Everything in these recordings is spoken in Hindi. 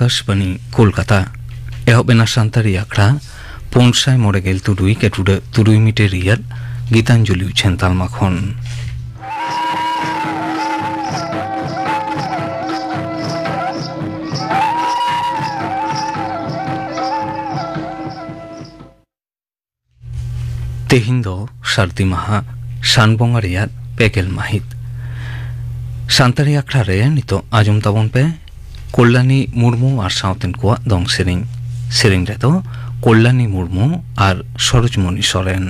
আকাশবাণী কলকাতা এহবেনা সান্তারি আখড়া পনসায় মরে গেল তুরুই কেটুডে তুরুই মিটের ইয়ার গীতাঞ্জলি উছেন তালমাখন তেহিন ᱫᱚ ᱥᱟᱨᱫᱤ ᱢᱟᱦᱟ ᱥᱟᱱ ᱵᱚᱸᱜᱟ ᱨᱮᱭᱟᱜ ᱯᱮᱜᱮᱞ ᱢᱟᱹᱦᱤᱛ ᱥᱟᱱᱛᱟᱲᱤ ᱟᱠᱷᱲᱟ ᱨᱮ ᱱᱤᱛᱚᱜ ᱟᱸᱡᱚᱢ ᱛᱟᱵᱚᱱ ᱯᱮ ᱠᱚᱞᱞᱟᱱᱤ ᱢᱩᱨᱢᱩ ᱟᱨ ᱥᱟᱶᱛᱮᱱ ᱠᱚᱣᱟᱜ ᱫᱚᱝ ᱥᱮᱨᱮᱧ ᱥᱮᱨᱮᱧ ᱨᱮᱫᱚ ᱠᱚᱞᱞᱟᱱᱤ ᱢᱩᱨᱢᱩ ᱟᱨ ᱥᱚᱨᱚᱡᱽᱢᱚᱱᱤ ᱥᱚᱨᱮᱱ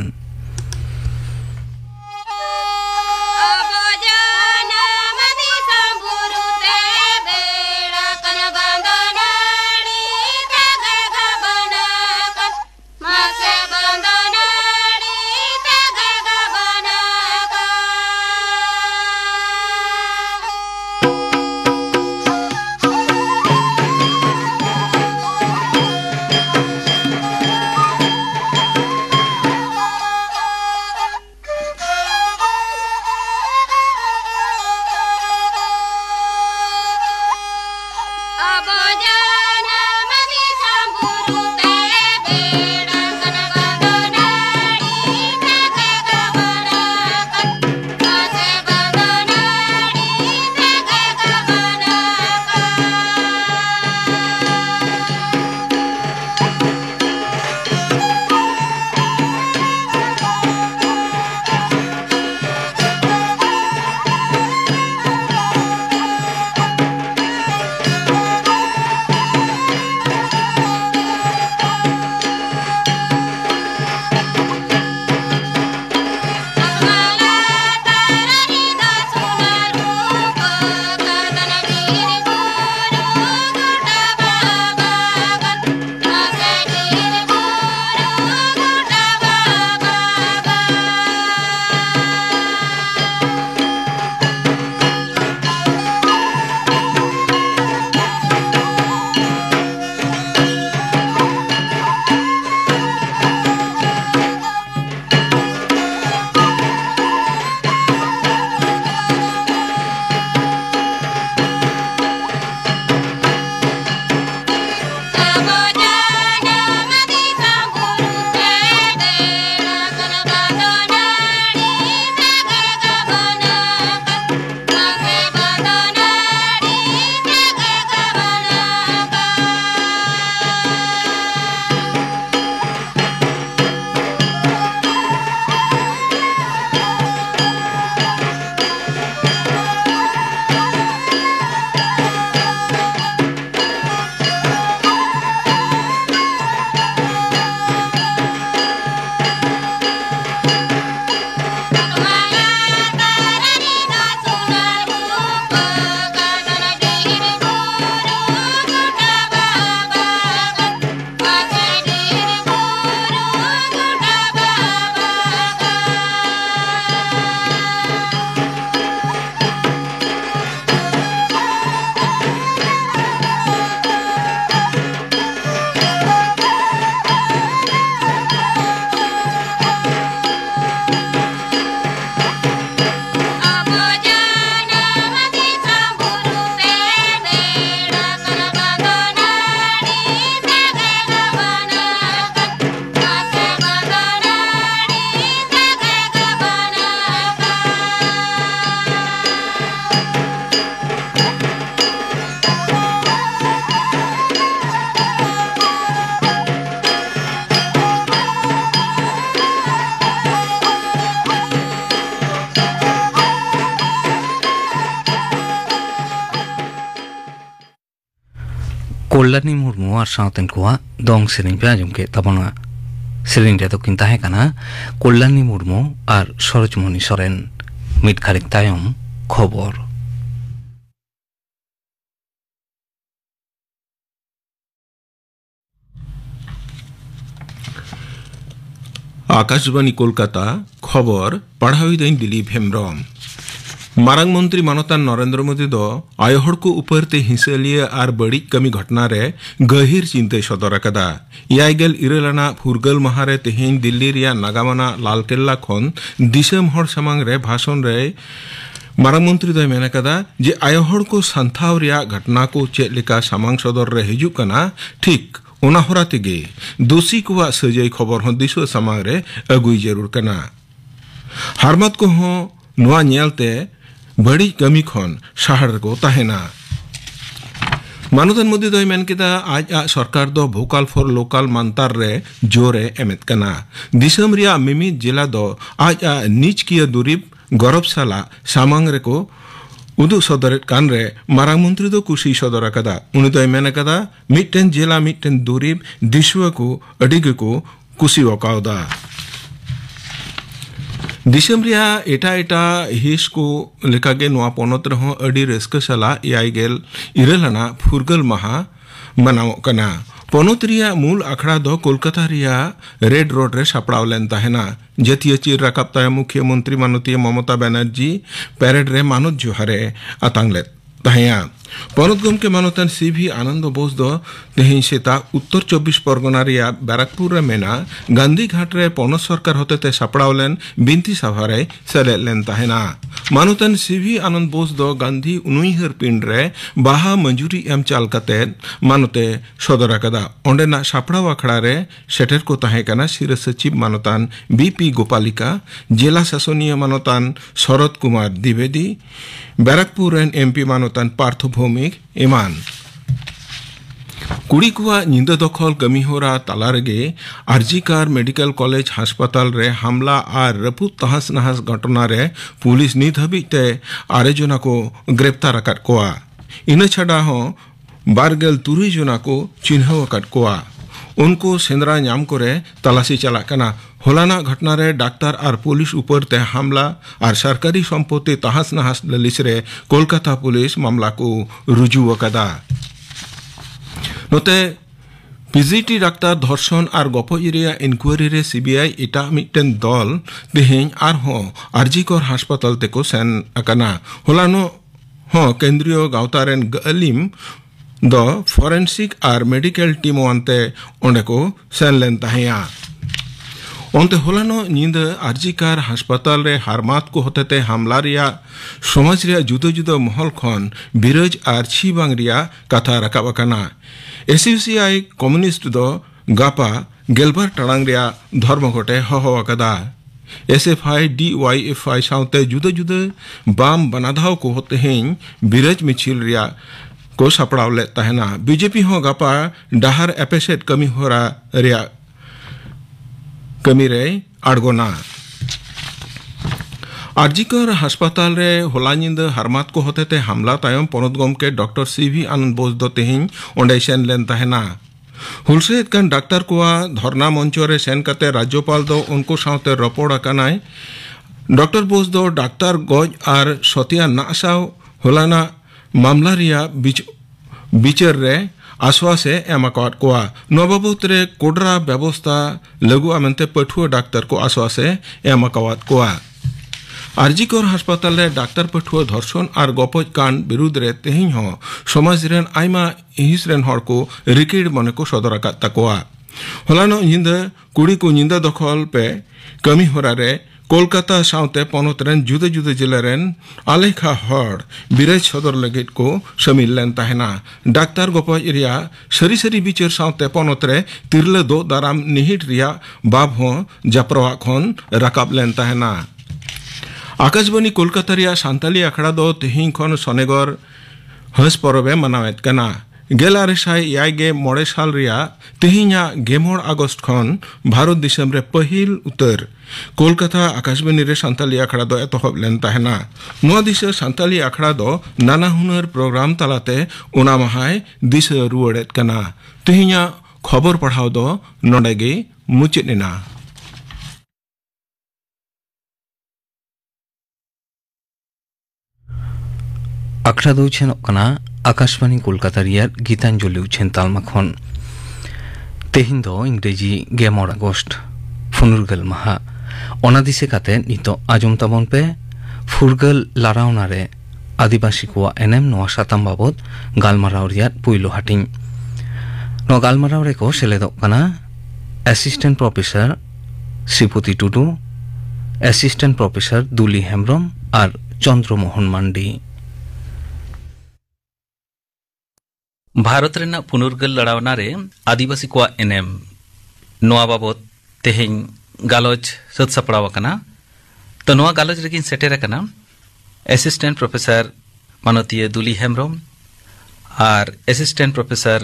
ᱠᱚᱞᱞᱟᱱᱤ ᱢᱩᱨᱢᱩ ᱟᱨ ᱥᱟᱶᱛᱮᱱ ᱠᱚᱣᱟᱜ ᱫᱚᱝ ᱥᱮᱨᱮᱧ ᱯᱮ ᱟᱸᱡᱚᱢ ᱠᱮᱫ ᱛᱟᱵᱚᱱᱟ ᱥᱮᱨᱮᱧ ᱨᱮᱫᱚ ᱠᱤᱱ ᱛᱟᱦᱮᱸ ᱠᱟᱱᱟ ᱠᱚᱞᱞᱟᱱᱤ ᱢᱩᱨᱢᱩ ᱟᱨ ᱥᱚᱨᱚᱡᱽᱢᱚᱱᱤ ᱥᱚᱨᱮᱱ ᱢᱤᱫ ᱜᱷᱟᱹᱲᱤᱠ ᱛᱟᱭᱚᱢ ᱠᱷᱚᱵᱚᱨ आकाशवाणी कोलकाता खबर पढ़ाई दिन दिलीप हेम्ब्रॉम मारंग मंत्री मानतान नरेंद्र मोदी दो आयोहर को उपरते हिसलिया और बड़ी कमी घटना रे गहिर चिंते सदर का यायगल इरल फुरगल महारे तेहेन दिल्ली रिया नागामाना लाल किल्ला खन दिसम हर समांग रे भाषण रे मारंग मंत्री दो मेन कदा जे आयोहर को संथाव रिया घटना को चेका समांग सदर रे हिजू कना ठीक ओना होरा दोषी को सजय खबर हो दिसो समांग रे अगुई जरूर कना को हो नुआ नेलते ᱵᱟᱹᱲᱤᱡ ᱠᱟᱹᱢᱤ ᱠᱷᱚᱱ ᱥᱟᱦᱟᱨ ᱨᱮᱠᱚ ᱛᱟᱦᱮᱱᱟ ᱢᱟᱱᱚᱛᱟᱱ ᱢᱳᱫᱤ ᱫᱚᱭ ᱢᱮᱱ ᱠᱮᱫᱟ ᱟᱡ ᱟᱜ ᱥᱚᱨᱠᱟᱨ ᱫᱚ ᱵᱷᱳᱠᱟᱞ ᱯᱷᱚᱨ ᱞᱳᱠᱟᱞ ᱢᱟᱱᱛᱟᱨ ᱨᱮ ᱡᱳᱨᱮ ᱮᱢᱮᱫ ᱠᱟᱱᱟ ᱫᱤᱥᱚᱢ ᱨᱮᱭᱟᱜ ᱢᱤᱢᱤᱫ ᱡᱮᱞᱟ ᱫᱚ ᱟᱡ ᱟᱜ ᱱᱤᱡᱽᱠᱤᱭᱟᱹ ᱫᱩᱨᱤᱵ ᱜᱚᱨᱚᱵ ᱥᱟᱞᱟᱜ ᱥᱟᱢᱟᱝ ᱨᱮᱠᱚ ᱩᱫᱩᱜ ᱥᱚᱫᱚᱨᱮᱫ ᱨᱮ ᱢᱟᱨᱟᱝ ᱢᱚᱱᱛᱨᱤ ᱫᱚ ᱠᱩᱥᱤ ᱥᱚᱫᱚᱨ ᱟᱠᱟᱫᱟ ᱩᱱᱤ ᱫᱚᱭ ᱢᱮᱱ ᱟᱠᱟᱫᱟ ᱢᱤᱫᱴᱮᱱ ᱡᱮᱞᱟ ᱢᱤᱫᱴᱮᱱ ᱫᱩᱨᱤᱵ ᱫᱤᱥᱩᱣᱟᱹ ᱠᱚ ᱟᱹᱰᱤ ᱜᱮᱠᱚ ᱠᱩᱥᱤ ᱟᱠᱟᱣᱫᱟ दिसम एटा एटा हिस को लेकागे नवा पोनत अडी रेस्क सला याई गेल इरेलना फुरगल महा मनाओ कना पोनत रिया मूल अखड़ा दो कोलकाता रिया रेड रोड रे सापड़ावलेन तहना जतिय चीर रकाप तय मुख्यमंत्री मानुतिय ममता बनर्जी पैरेड रे मानुत जोहरे अतांगलेत तहया ᱯᱚᱱᱚᱛ ᱜᱚᱢᱠᱮ ᱢᱟᱱᱚᱛᱟᱱ ᱥᱤᱵᱷᱤ ᱟᱱᱚᱱᱫᱚ ᱵᱳᱥ ᱫᱚ ᱛᱮᱦᱮᱧ ᱥᱮᱛᱟᱜ ᱩᱛᱛᱚᱨ ᱪᱚᱵᱵᱤᱥ ᱯᱚᱨᱜᱚᱱᱟ ᱨᱮᱭᱟᱜ ᱵᱮᱨᱟᱠᱯᱩᱨ ᱨᱮ ᱢᱮᱱᱟᱜ ᱜᱟᱱᱫᱷᱤ ᱜᱷᱟᱴ ᱨᱮ ᱯᱚᱱᱚᱛ ᱥᱚᱨᱠᱟᱨ ᱦᱚᱛᱮᱛᱮ ᱥᱟᱯᱲᱟᱣ ᱞᱮᱱ ᱵᱤᱱᱛᱤ ᱥᱚᱵᱷᱟ ᱨᱮᱭ ᱥᱮᱞᱮᱫ ᱞᱮᱱ ᱛᱟᱦᱮᱱᱟ ᱢᱟᱱᱚᱛᱟᱱ ᱥᱤᱵᱷᱤ ᱟᱱᱚᱱᱫ ᱵᱳᱥ ᱫᱚ ᱜᱟᱱᱫᱷᱤ ᱩᱱᱩᱭᱦᱟᱹᱨ ᱯᱤᱸᱰ ᱨᱮ ᱵᱟᱦᱟ ᱢᱚᱧᱡᱩᱨᱤ ᱮᱢ ᱪᱟᱞ ᱠᱟᱛᱮᱫ ᱢᱟᱱᱚᱛᱮ ᱥᱚᱫᱚᱨ ᱟᱠᱟᱫᱟ ᱚᱸᱰᱮᱱᱟᱜ ᱥᱟᱯᱲᱟᱣ ᱟᱠᱷᱲᱟ ᱨᱮ ᱥᱮᱴᱮᱨ ᱠᱚ ᱛᱟᱦᱮᱸ ᱠᱟᱱᱟ ᱥᱤᱨᱟᱹ ᱥᱚᱪᱤᱵ ᱢᱟᱱᱚᱛᱟᱱ ᱵᱤᱯᱤ ᱜᱳᱯᱟᱞᱤᱠᱟ ᱡᱮᱞᱟ ᱥᱟᱥᱚᱱᱤᱭᱟᱹ ᱢᱟᱱᱚᱛᱟᱱ ᱥᱚᱨᱚᱛ ᱠᱩᱢᱟᱨ ᱫᱤᱵᱮᱫᱤ ᱵᱮᱨᱟᱠᱯᱩᱨ ᱨᱮᱱ ᱮᱢᱯᱤ ᱢᱟᱱᱚᱛᱟᱱ ᱯᱟᱨᱛᱷᱚ ᱵᱷᱳᱣᱢᱤᱠ ᱮᱢᱟᱱ ᱠᱩᱲᱤ ᱠᱚᱣᱟᱜ ᱧᱤᱫᱟᱹ ᱫᱚᱠᱷᱚᱞ ᱠᱟᱹᱢᱤᱦᱚᱨᱟ ᱛᱟᱞᱟ ᱨᱮᱜᱮ ᱟᱨᱡᱤᱠᱟᱨ ᱢᱮᱰᱤᱠᱮᱞ ᱠᱚᱞᱮᱡᱽ ᱦᱟᱥᱯᱟᱛᱟᱞ ᱨᱮ ᱦᱟᱢᱞᱟ ᱟᱨ ᱨᱟᱹᱯᱩᱫ ᱛᱟᱦᱟᱥ ᱱᱟᱦᱟᱥ ᱜᱷᱚᱴᱚᱱᱟ ᱨᱮ ᱯᱩᱞᱤᱥ ᱱᱤᱛ ᱦᱟᱹᱵᱤᱡ ᱛᱮ ᱟᱨᱮ ᱡᱚᱱᱟ ᱠᱚ ᱜᱨᱮᱯᱛᱟᱨ ᱟᱠᱟᱫ ᱠᱚᱣᱟ ᱤᱱᱟᱹ ᱪᱷᱟᱰᱟ ᱦᱚᱸ ᱵᱟᱨᱜᱮᱞ ᱛᱩᱨᱩᱭ ᱡᱚᱱᱟ ᱠᱚ ᱪᱤᱱᱦᱟᱹᱣ ᱟᱠᱟᱫ ᱠᱚᱣᱟ ᱩᱱᱠᱩ ᱥᱮᱸᱫᱽᱨᱟ ᱧᱟᱢ ᱠᱚᱨᱮ ᱛᱟᱞᱟᱥᱤ ᱪᱟᱞᱟᱜ ᱠᱟᱱᱟ ᱦᱚᱞᱟᱱᱟᱜ ᱜᱷᱚᱴᱱᱟ ᱨᱮ ᱰᱟᱠᱛᱟᱨ ᱟᱨ ᱯᱩᱞᱤᱥ ᱩᱯᱚᱨ ᱛᱮ ᱦᱟᱢᱞᱟ ᱟᱨ ᱥᱚᱨᱠᱟᱨᱤ ᱥᱚᱢᱯᱚᱛᱛᱤ ᱛᱟᱦᱟᱥ ᱱᱟᱦᱟᱸᱥ ᱞᱟᱹᱞᱤᱥ ᱨᱮ ᱠᱳᱞᱠᱟᱛᱟ ᱯᱩᱞᱤᱥ ᱢᱟᱢᱞᱟ ᱠᱚ ᱨᱩᱡᱩ ᱟᱠᱟᱫᱟ ᱱᱚᱛᱮ পিজিটি ডাক্তার ধর্ষণ আর গপজ রেয়া ইনকোয়ারি রে সিবিআই ᱮᱴᱟᱜ ᱢᱤᱫᱴᱮᱱ ᱫᱚᱞ ᱛᱮᱦᱮᱧ ᱟᱨᱦᱚᱸ হ আরজিকর হাসপাতাল তেকো সেন আকানা হলানো ᱦᱚᱸ ᱠᱮᱱᱫᱨᱤᱭᱚ ᱜᱟᱶᱛᱟ ᱨᱮᱱ ᱜᱟᱹᱞᱤᱢ ᱫᱚ ᱯᱷᱚᱨᱮᱱᱥᱤᱠ ᱟᱨ ᱢᱮᱰᱤᱠᱮᱞ ᱴᱤᱢ ᱟᱱᱛᱮ ᱚᱸᱰᱮ ᱠᱚ ᱥᱮᱱ ᱞᱮᱱ ᱛᱟᱦᱮᱸᱜᱼᱟ ᱚᱱᱛᱮ ᱦᱚᱞᱟᱱᱚᱜ ᱧᱤᱫᱟᱹ ᱟᱨᱡᱤᱠᱟᱨ ᱦᱟᱥᱯᱟᱛᱟᱞ ᱨᱮ ᱦᱟᱨᱢᱟᱛ ᱠᱚ ᱦᱚᱛᱮᱛᱮ ᱦᱟᱢᱞᱟ ᱨᱮᱭᱟᱜ ᱥᱚᱢᱟᱡᱽ ᱨᱮᱭᱟᱜ ᱡᱩᱫᱟᱹ ᱡᱩᱫᱟᱹ ᱢᱚᱦᱚᱞ ᱠᱷᱚᱱ ᱵᱤᱨᱟᱹᱡ ᱟᱨ ᱪᱷᱤ ᱵᱟᱝ ᱨᱮᱭᱟᱜ ᱠᱟᱛᱷᱟ ᱨᱟᱠᱟᱵ ᱟᱠᱟᱱᱟ ᱮᱥᱤᱥᱤᱟᱭ ᱠᱚᱢᱤউᱱᱤᱥᱴ ᱫᱚ ᱜᱟᱯᱟ ᱜᱮᱞᱵᱟᱨ ᱴᱟᱲᱟᱝ ᱨᱮᱭᱟᱜ ᱫᱷᱚᱨᱢᱚᱜᱷᱚᱴᱮ ᱦᱚᱦᱚ ᱟᱠᱟᱫᱟ এসএফআই ডিওয়াইএফআই ᱥᱟᱶᱛᱮ ᱡᱩᱫᱟᱹ ᱡᱩᱫᱟᱹ ᱵᱟᱢ ᱵᱟᱱᱟᱫᱷᱟᱣ কো তেহেন ᱵᱤᱨᱟᱹᱡ ᱢᱤᱪᱷᱤᱞ ᱨᱮᱭᱟᱜ ᱠᱚ ᱥᱟᱯᱲᱟᱣ ᱞᱮᱫ ᱛᱟᱦᱮᱱᱟ ᱵᱤᱡᱮᱯᱤ ᱦᱚᱸ ᱜᱟᱯᱟ ᱰᱟᱦᱟᱨ ᱮᱯᱮᱥᱮᱫ ᱠᱟᱹᱢᱤ ᱦᱚᱨᱟ ᱨᱮᱭᱟᱜ ᱠᱟᱹᱢᱤᱨᱮᱭ ᱟᱬᱜᱚᱱᱟ आरजीकर हस्पताल रे होला ᱧᱤᱫᱟᱹ ᱦᱟᱨᱢᱟᱛ ᱠᱚ ᱦᱚᱛᱮᱛᱮ ᱦᱟᱢᱞᱟ ᱛᱟᱭᱚᱢ ᱯᱚᱱᱚᱛ ᱜᱚᱢᱠᱮ ᱰᱚᱠᱴᱚᱨ ᱥᱤᱵᱷᱤ ᱟᱱᱚᱱᱫ ᱵᱳᱥ ᱫᱚ ᱛᱮᱦᱮᱧ ᱚᱸᱰᱮ ᱥᱮᱱ ᱞᱮᱱ ᱛᱟᱦᱮᱱᱟ ᱦᱩᱞᱥᱮᱫ ᱠᱟᱱ ᱰᱟᱠᱛᱟᱨ ᱠᱚᱣᱟᱜ ᱫᱷᱚᱨᱱᱟ ᱢᱚᱧᱪᱚ ᱨᱮ ᱥᱮᱱ ᱠᱟᱛᱮ ᱨᱟᱡᱽᱡᱚᱯᱟᱞ ᱫᱚ ᱩᱱᱠᱩ ᱥᱟᱶᱛᱮ ᱨᱚᱯᱚᱲ ᱟᱠᱟᱱᱟᱭ ᱰᱚᱠᱴᱚᱨ ᱵᱳᱥ ᱫᱚ ᱰᱟᱠᱛᱟᱨ ᱜᱚᱡ ᱟᱨ ᱥᱚᱛᱤᱭᱟ ᱱᱟᱜ ᱥᱟᱶ ᱦᱚᱞᱟᱱᱟᱜ ᱢᱟᱢᱞᱟ ᱨᱮᱭᱟᱜ ᱵᱤᱪᱟᱹᱨ ᱨᱮ ᱟᱥᱣᱟᱥᱮ ᱮᱢ ᱟᱠᱟᱫ ᱠᱚᱣᱟ ᱱᱚᱣᱟ ᱵᱟᱵᱚᱫ ᱨᱮ ᱠᱚᱰᱨᱟ ᱵᱮᱵᱚᱥᱛᱷᱟ ᱞᱟᱹᱜᱩᱜᱼᱟ ᱢᱮᱱᱛᱮ ᱯᱟᱹᱴᱷᱩᱣᱟᱹ ᱰᱟᱠᱛᱟᱨ ᱠᱚ ᱟᱥᱣᱟᱥᱮ ᱮᱢ ᱟᱠᱟᱣᱟᱫ ᱠᱚᱣᱟ আরজিকর হাসপাতালে ডাক্তার পঠুয়া ধর্ষণ আর গপজ কান বিরুদ্ধে তেহিন হ সমাজ রেন আইমা হিস রেন হড় কো রিকিড মনে কো সদর আকাত তাকোয়া হলানো নিন্দা কুড়ি কো নিন্দা দখল পে কামি হরারে ᱠᱳᱞᱠᱟᱛᱟ ᱥᱟᱶᱛᱮ ᱯᱚᱱᱚᱛ ᱨᱮᱱ ᱡᱩᱫᱟᱹ ᱡᱩᱫᱟᱹ ᱡᱤᱞᱟ ᱨᱮᱱ ᱟᱞᱮᱠᱷᱟ ᱦᱚᱲ ᱵᱤᱨᱟᱹᱡᱽ ᱥᱚᱫᱚᱨ ᱞᱟᱹᱜᱤᱫ ᱠᱚ ᱥᱟᱹᱢᱤᱞ ᱞᱮᱱ ᱛᱟᱦᱮᱱᱟ ᱰᱟᱠᱛᱟᱨ ᱜᱚᱯᱚᱡ ᱨᱮᱭᱟᱜ ᱥᱟᱹᱨᱤ ᱥᱟᱹᱨᱤ ᱵᱤᱪᱟᱹᱨ ᱥᱟᱶᱛᱮ ᱯᱚᱱᱚᱛ ᱨᱮ ᱛᱤᱨᱞᱟᱹ ᱫᱚ ᱫᱟᱨᱟᱢ ᱱᱤᱦᱤᱴ ᱨᱮᱭᱟᱜ ᱵᱟᱵ ᱦᱚᱸ ᱡᱟᱯᱨᱟᱣᱟᱜ ᱠᱷᱚᱱ ᱨᱟᱠᱟᱵ ᱞᱮᱱ ᱛᱟᱦᱮᱱᱟ ᱟᱠᱟᱥᱵᱟণᱤ ᱠᱳᱞᱠᱟᱛᱟ ᱨᱮᱭᱟᱜ ᱥᱟᱱᱛᱟᱞᱤ ᱟᱠᱷᱲᱟ ᱫᱚ ᱛᱮᱦᱮᱧ ᱠᱷᱚᱱ ᱥᱚᱱᱮᱜᱚᱨ ᱦᱟᱸᱥ ᱯᱚᱨᱚᱵᱮ ᱢᱟᱱᱟᱣᱮᱫ ᱠᱟᱱᱟ ᱜᱮᱞᱟ ᱨᱮᱥᱟᱭ ᱮᱭᱟᱭᱜᱮ ᱢᱚᱬᱮ ᱥᱟᱞ ᱨᱮᱭᱟᱜ ᱛᱮᱦᱮᱧᱟᱜ ᱜᱮᱢᱚᱬ ᱟᱜᱚᱥᱴ ᱠᱷᱚᱱ ᱵᱷᱟᱨᱚᱛ ᱫᱤᱥᱚᱢ ᱨᱮ ᱯᱟᱹᱦᱤᱞ ᱩᱛᱟᱹᱨ ᱠᱳᱞᱠᱟᱛᱟ ᱟᱠᱟᱥᱵᱟᱱᱤ ᱨᱮ ᱥᱟᱱᱛᱟᱞᱤ ᱟᱠᱷᱲᱟ ᱫᱚ ᱮᱛᱚᱦᱚᱵ ᱞᱮᱱ ᱛᱟᱦᱮᱱᱟ ᱱᱚᱣᱟ ᱫᱤᱥᱟᱹ ᱥᱟᱱᱛᱟᱞᱤ ᱟᱠᱷᱲᱟ ᱫᱚ ᱱᱟᱱᱟ ᱦᱩᱱᱟᱹᱨ ᱯᱨᱳᱜᱨᱟᱢ ᱛᱟᱞᱟᱛᱮ ᱚᱱᱟ ᱢᱟᱦᱟᱭ ᱫᱤᱥᱟᱹ ᱨᱩᱣᱟᱹᱲᱮᱫ ᱠᱟᱱᱟ ᱛᱮᱦᱮᱧᱟᱜ ᱠᱷᱚᱵᱚᱨ ᱯᱟᱲᱦᱟᱣ ᱫᱚ ᱱᱚᱸᱰᱮ ᱜᱮ ᱢᱩᱪᱟᱹᱫ ᱮᱱᱟ ᱟᱠᱷᱲᱟ ᱫᱚ ᱩᱪᱷᱟᱹᱱᱚᱜ ᱠᱟᱱᱟ ᱟᱠᱟᱥᱵᱟᱱᱤ ᱠᱳᱞᱠᱟᱛᱟ ᱨᱮᱭᱟᱜ ᱜᱤᱛᱟᱧᱡᱚᱞᱤ ᱩᱪᱷᱟᱹᱱ ᱛᱟᱞᱢᱟ ᱠᱷᱚᱱ ᱛᱮᱦᱮᱧ ᱫᱚ ᱤᱝᱨᱮᱡᱤ ᱜᱮᱢᱚᱬ ᱟᱜᱚᱥᱴ ᱯᱷᱩᱱᱩᱨᱜᱟᱹᱞ ᱢᱟᱦᱟ ᱚᱱᱟ ᱫᱤᱥᱟᱹ ᱠᱟᱛᱮ ᱱᱤᱛᱚᱜ ᱟᱸᱡᱚᱢ ᱛᱟᱵᱚᱱ ᱯᱮ ᱯᱷᱩᱨᱜᱟᱹᱞ ᱞᱟᱲᱟᱣᱱᱟ ᱨᱮ ᱟᱹᱫᱤᱵᱟᱹᱥᱤ ᱠᱚᱣᱟᱜ ᱮᱱᱮᱢ ᱱᱚᱣᱟ ᱥᱟᱛᱟᱢ ᱵᱟᱵᱚᱫ ᱜᱟᱞᱢᱟᱨᱟᱣ ᱨᱮᱭᱟᱜ ᱯᱩᱭᱞᱳ ᱦᱟᱹᱴᱤᱧ ᱱᱚᱣᱟ ᱜᱟᱞᱢᱟᱨᱟᱣ ᱨᱮᱠᱚ ᱥᱮᱞᱮᱫᱚᱜ ᱠᱟᱱᱟ assistant professor Shripati Tudu assistant professor Duli Hembram আর চন্দ্রমোহন মান্ডি ᱵᱷᱟᱨᱚᱛ ᱨᱮᱱᱟᱜ ᱯᱩᱱᱩᱨᱜᱟᱹᱞ ᱞᱟᱲᱟᱣᱱᱟ ᱨᱮ ᱟᱹᱫᱤᱵᱟᱹᱥᱤ ᱠᱚᱣᱟᱜ ᱮᱱᱮᱢ ᱱᱚᱣᱟ ᱵᱟᱵᱚᱫ ᱛᱮᱦᱮᱧ ᱜᱟᱞᱚᱪ ᱥᱟᱹᱛ ᱥᱟᱯᱲᱟᱣ ᱟᱠᱟᱱᱟ ᱛᱚ ᱱᱚᱣᱟ ᱜᱟᱞᱚᱪ ᱨᱮᱜᱤᱧ ᱥᱮᱴᱮᱨ ᱟᱠᱟᱱᱟ ᱮᱥᱤᱥᱴᱮᱱᱴ ᱯᱨᱚᱯᱷᱮᱥᱟᱨ ᱢᱟᱱᱚᱛᱤᱭᱟᱹ ᱫᱩᱞᱤ ᱦᱮᱢᱵᱨᱚᱢ ᱟᱨ ᱮᱥᱤᱥᱴᱮᱱᱴ ᱯᱨᱚᱯᱷᱮᱥᱟᱨ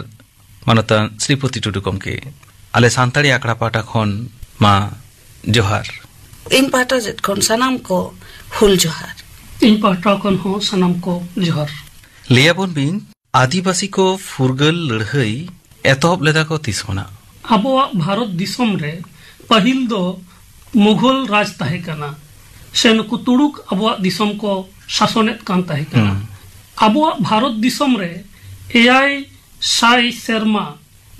ᱢᱟᱱᱚᱛᱟᱱ ᱥᱨᱤᱯᱚᱛᱤ ᱴᱩᱰᱩ ᱜᱚᱢᱠᱮ ᱟᱞᱮ ᱥᱟᱱᱛᱟᱲᱤ ᱟᱠᱷᱲᱟ ᱯᱟᱦᱴᱟ ᱠᱷᱚᱱ ᱢᱟ ᱡᱚᱦᱟᱨ ᱤᱧ ᱯᱟᱦᱴᱟ ᱥᱮᱫ ᱠᱷᱚᱱ ᱥᱟᱱᱟᱢ ᱠᱚ ᱦᱩᱞ ᱡᱚᱦᱟᱨ ᱤᱧ ᱯᱟᱦᱴᱟ ᱠᱷᱚᱱ ᱦᱚᱸ ᱥᱟᱱᱟᱢ ᱠᱚ ᱡᱚᱦᱟᱨ ᱞᱟᱹᱭᱟᱵᱚᱱ ᱵᱤᱱ ᱟᱹᱫᱤᱵᱟᱹᱥᱤ ᱠᱚ ᱯᱷᱩᱨᱜᱟᱹᱞ ᱞᱟᱹᱲᱦᱟᱹᱭ ᱮᱛᱚᱦᱚᱵ ᱞᱮᱫᱟ ᱠᱚ ᱛᱤᱥ ᱠᱷᱚᱱᱟᱜ ᱟᱵᱚᱣᱟᱜ ᱵᱷᱟᱨᱚᱛ ᱫᱤᱥᱚᱢ ᱨᱮ ᱯᱟᱹᱦᱤᱞ ᱫᱚ ᱢᱩᱜᱷᱚᱞ ᱨᱟᱡᱽ ᱛᱟᱦᱮᱸ ᱠᱟᱱᱟ ᱥᱮ ᱱᱩᱠᱩ ᱛᱩᱲᱩᱠ ᱟᱵᱚᱣᱟᱜ ᱫᱤᱥᱚᱢ ᱠᱚ ᱥᱟᱥᱚᱱᱮᱫ ᱠᱟᱱ ᱛᱟᱦᱮᱸ ᱠᱟᱱᱟ ᱟᱵᱚᱣᱟᱜ ᱵᱷᱟᱨᱚᱛ ᱫᱤᱥᱚᱢ ᱨᱮ ᱮᱭᱟᱭ ᱥᱟᱭ ᱥᱮᱨᱢᱟ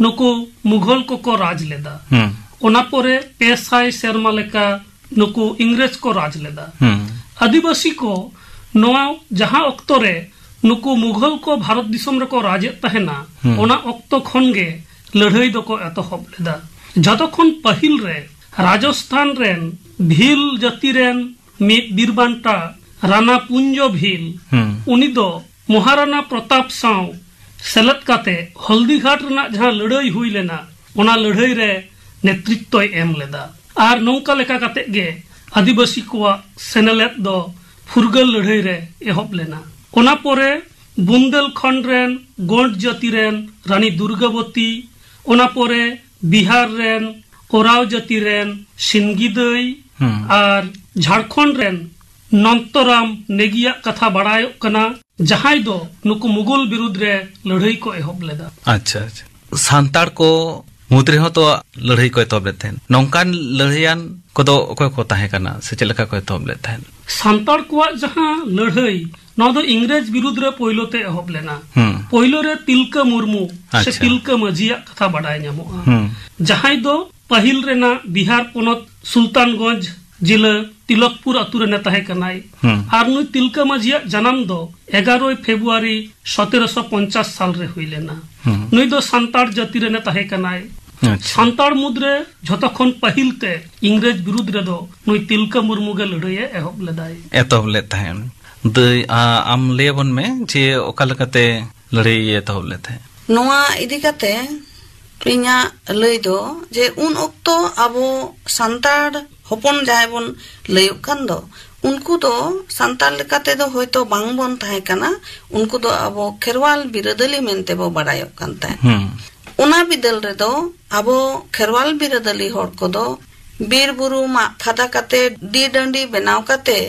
ᱱᱩᱠᱩ ᱢᱩᱜᱷᱚᱞ ᱠᱚᱠᱚ ᱨᱟᱡᱽ ᱞᱮᱫᱟ ᱚᱱᱟ ᱯᱚᱨᱮ ᱯᱮ ᱥᱟᱭ ᱥᱮᱨᱢᱟ ᱞᱮᱠᱟ ᱱᱩᱠᱩ ᱤᱝᱨᱮᱡᱽ ᱠᱚ ᱨᱟᱡᱽ ᱞᱮᱫᱟ ᱟᱹᱫᱤᱵᱟᱹᱥᱤ ᱠᱚ ᱱᱚᱣᱟ ᱡᱟᱦᱟᱸ ᱚᱠᱛᱚ ᱨᱮ ᱱᱩᱠᱩ ᱢᱩᱜᱷᱚᱞ ᱠᱚ ᱵᱷᱟᱨᱚᱛ ᱫᱤᱥᱚᱢ ᱨᱮᱠᱚ ᱨᱟᱡᱮᱫ ᱛᱟᱦᱮᱱᱟ ᱚᱱᱟ ᱚᱠᱛᱚ ᱠᱷᱚᱱ ᱜᱮ ᱞᱟᱹᱲᱦᱟᱹᱭ ᱫᱚᱠᱚ ᱮᱛᱚᱦᱚᱵ ᱞᱮᱫᱟ ᱡᱚᱛᱚ ᱠᱷᱚᱱ ᱯᱟᱹᱦᱤᱞ ᱨᱮ ᱨᱟᱡᱚᱥᱛᱷᱟᱱ ᱨᱮᱱ ᱵᱷᱤᱞ ᱡᱟᱹᱛᱤ ᱨᱮᱱ ᱢᱤᱫ ᱵᱤᱨᱵᱟᱱᱴᱟ ᱨᱟᱱᱟ ᱯᱩᱧᱡᱚ ᱵᱷᱤᱞ ᱩᱱᱤ ᱫᱚ ᱢᱚᱦᱟᱨᱟᱱᱟ ᱯᱨᱚᱛᱟᱯ ᱥᱟᱶ ᱥᱮᱞᱮᱫ ᱠᱟᱛᱮ ᱦᱚᱞᱫᱤᱜᱷᱟᱴ ᱨᱮᱱᱟᱜ ᱡᱟᱦᱟᱸ ᱞᱟᱹᱲᱦᱟᱹᱭ ᱦᱩᱭ ᱞᱮᱱᱟ ᱚᱱᱟ ᱞᱟᱹᱲᱦᱟᱹᱭ ᱨᱮ ᱱᱮᱛᱨᱤᱛᱛᱚᱭ ᱮᱢ ᱞᱮᱫᱟ ᱟᱨ ᱱᱚᱝᱠᱟ ᱞᱮᱠᱟ ᱠᱟᱛᱮ ᱜᱮ ᱟᱹᱫᱤᱵᱟᱹᱥᱤ ᱠᱚᱣᱟᱜ ᱥᱮᱱᱮᱞᱮᱫ ᱫᱚ ᱯᱷᱩᱨᱜᱟᱹᱞ ᱞᱟᱹᱲᱦᱟᱹᱭ ᱨᱮ ᱮᱦᱚᱵ ᱞᱮᱱᱟ ᱚᱱᱟ ᱯᱚᱨᱮ ᱵᱩᱱᱫᱮᱞᱠᱷᱚᱸᱰ ᱨᱮᱱ ᱜᱳᱸᱰ ᱡᱟᱹᱛᱤ ᱨᱮᱱ ᱨᱟᱱᱤ ᱫᱩᱨᱜᱟᱵᱚᱛᱤ ᱚᱱᱟ ᱯᱚᱨᱮ ᱵᱤᱦᱟᱨ ᱨᱮᱱ ᱳᱨᱟᱣ ᱡᱟᱹᱛᱤ ᱨᱮᱱ ᱥᱤᱱᱜᱤ ᱫᱟᱹᱭ ᱟᱨ ᱡᱷᱟᱲᱠᱷᱚᱸᱰ ᱨᱮᱱ ᱱᱚᱱᱛᱚᱨᱟᱢ ᱱᱮᱜᱤᱭᱟᱜ ᱠᱟᱛᱷᱟ ᱵᱟᱲᱟᱭᱚᱜ ᱠᱟᱱᱟ ᱡᱟᱦᱟᱸᱭ ᱫᱚ ᱱᱩᱠᱩ ᱢᱩᱜᱚᱞ ᱵᱤᱨᱩᱫᱽ ᱨᱮ ᱞᱟᱹᱲᱦᱟᱹᱭ ᱠᱚ ᱮᱦᱚᱵ ᱞᱮᱫᱟ ᱟᱪᱪᱷᱟ ᱟᱪᱪᱷᱟ ᱥᱟᱱᱛᱟᱲ ᱠᱚ ᱢᱩᱫᱽ ᱨᱮᱦᱚᱸ ᱛᱚ ᱞᱟᱹᱲᱦᱟᱹᱭ ᱠᱚ ᱮᱛᱚᱦᱚᱵ ᱞᱮᱫ ᱛᱟᱦᱮᱱ ᱱᱚᱝᱠᱟᱱ ᱞᱟᱹᱲᱦᱟᱹᱭᱟᱱ ᱠᱚᱫᱚ ᱚᱠᱚᱭ ᱠᱚ ᱛᱟᱦᱮᱸ ᱠᱟᱱᱟ ᱥᱮ ᱪᱮᱫ ᱞᱮᱠᱟ ᱠᱚ ᱮᱛᱚᱦᱚᱵ ᱞᱮᱫ ᱛᱟᱦᱮᱱ ᱥᱟᱱᱛᱟᱲ ᱠᱚᱣᱟᱜ ᱡᱟᱦᱟᱸ ᱞᱟᱹᱲᱦᱟᱹᱭ ᱱᱚᱣᱟ ᱫᱚ ᱤᱝᱨᱮᱡᱽ ᱵᱤᱨᱩᱫᱽ ᱨᱮ ᱯᱳᱭᱞᱳ ᱛᱮ ᱮᱦᱚᱵ ᱞᱮᱱᱟ ᱯᱳᱭᱞᱳ ᱨᱮ ᱛᱤᱞᱠᱟᱹ ᱢᱩᱨᱢᱩ ᱥᱮ ᱛᱤᱞᱠᱟᱹ ᱢᱟᱹᱡᱷᱤᱭᱟᱜ ᱠᱟᱛᱷᱟ ᱵᱟᱰᱟᱭ ᱧᱟᱢᱚᱜᱼᱟ ᱡᱟᱦᱟᱸᱭ ᱫᱚ ᱯᱟᱹᱦᱤᱞ ᱨᱮᱱᱟᱜ ᱵᱤᱦᱟᱨ ᱯᱚᱱᱚᱛ ᱥᱩᱞᱛᱟᱱᱜᱚᱸᱡᱽ ᱡᱤᱞᱟ ᱛᱤᱞᱚᱠᱯᱩᱨ ᱟᱛᱩ ᱨᱮᱱᱮ ᱛᱟᱦᱮᱸ ᱠᱟᱱᱟᱭ ᱟᱨ ᱱᱩᱭ ᱛᱤᱞᱠᱟᱹ ᱢᱟᱹᱡᱷᱤᱭᱟᱜ ᱡᱟᱱᱟᱢ ᱫᱚ ᱮᱜᱟᱨᱳᱭ ᱯᱷᱮᱵᱨᱩᱣᱟᱨᱤ ᱥᱚᱛᱮᱨᱚᱥᱚ ᱯᱚᱧᱪᱟᱥ ᱥᱟᱞ ᱨᱮ ᱦᱩᱭ ᱞᱮᱱᱟ ᱱᱩᱭ ᱫᱚ ᱥᱟᱱᱛᱟᱲ ᱡᱟᱹᱛᱤ ᱨᱮᱱᱮ ᱛᱟᱦᱮᱸ ᱠᱟᱱᱟᱭ ᱥᱟᱱᱛᱟᱲ ᱢᱩᱫᱽᱨᱮ ᱡᱷᱚᱛᱚᱠᱷᱚᱱ ᱯᱟᱹᱦᱤᱞ ᱛᱮ ᱤᱝᱨᱮᱡᱽ ᱵᱤᱨᱩᱫᱽ ᱨᱮᱫᱚ ᱱᱩᱭ ᱛᱤᱞᱠᱟᱹ ᱢᱩᱨᱢᱩ ᱜᱮ ᱞᱟᱹᱲᱦᱟᱹᱭᱮ ᱮᱦᱚᱵ ᱞᱮᱫᱟᱭ ᱮᱛᱚᱦᱚᱵ ᱞᱮᱫ ᱛᱟᱦᱮᱸᱫ ᱫᱟᱹᱭ ᱟᱢ ᱞᱟᱹᱭᱟᱵᱚᱱ ᱢᱮ ᱡᱮ ᱚᱠᱟ ᱞᱮᱠᱟᱛᱮ ᱞᱟᱹᱲᱦᱟᱹᱭ ᱮᱛᱚᱦᱚᱵ ᱞᱮᱫ ᱛᱟᱦᱮᱸᱫ ᱱᱚᱣᱟ ᱤᱫᱤ ᱠᱟᱛᱮ ᱤᱧᱟᱹᱜ ᱞᱟᱹᱭ ᱫᱚ ᱡᱮ ᱩᱱ ᱚᱠᱛᱚ ᱟᱵᱚ ᱥᱟᱱᱛᱟᱲ ᱦᱚᱯᱚᱱ ᱡᱟᱦᱟᱸᱭ ᱵᱚᱱ ᱞᱟᱹᱭᱚᱜ ᱠᱟᱱ ᱫᱚ ᱩᱱᱠᱩ ᱫᱚ ᱥᱟᱱᱛᱟᱲ ᱞᱮᱠᱟᱛᱮ ᱫᱚ ᱦᱚᱭᱛᱚ ᱵᱟᱝᱵᱚᱱ ᱛᱟᱦᱮᱸ ᱠᱟᱱᱟ ᱩᱱᱠᱩ ᱫᱚ ᱟᱵᱚ ᱠᱷᱮᱨᱣᱟᱞ ᱵᱤᱨᱟᱹᱫᱟᱹᱞᱤ ᱢᱮᱱᱛᱮ ᱵᱚ ᱵᱟᱰᱟᱭᱚᱜ ᱠᱟᱱ ᱛᱟᱦᱮᱸᱫ ᱚᱱᱟ ᱵᱤᱫᱟᱹᱞ ᱨᱮᱫᱚ ᱟᱵᱚ ᱠᱷᱮᱨᱣᱟᱞ ᱵᱤᱨᱟᱹᱫᱟᱹᱞᱤ ᱦᱚᱲ ᱠᱚᱫᱚ ᱵᱤᱨ ᱵᱩᱨᱩ ᱢᱟᱜ ᱯᱷᱟᱫᱟ ᱠᱟᱛᱮ ᱰᱤ ᱰᱟᱹᱰᱤ ᱵᱮᱱᱟᱣ ᱠᱟᱛᱮ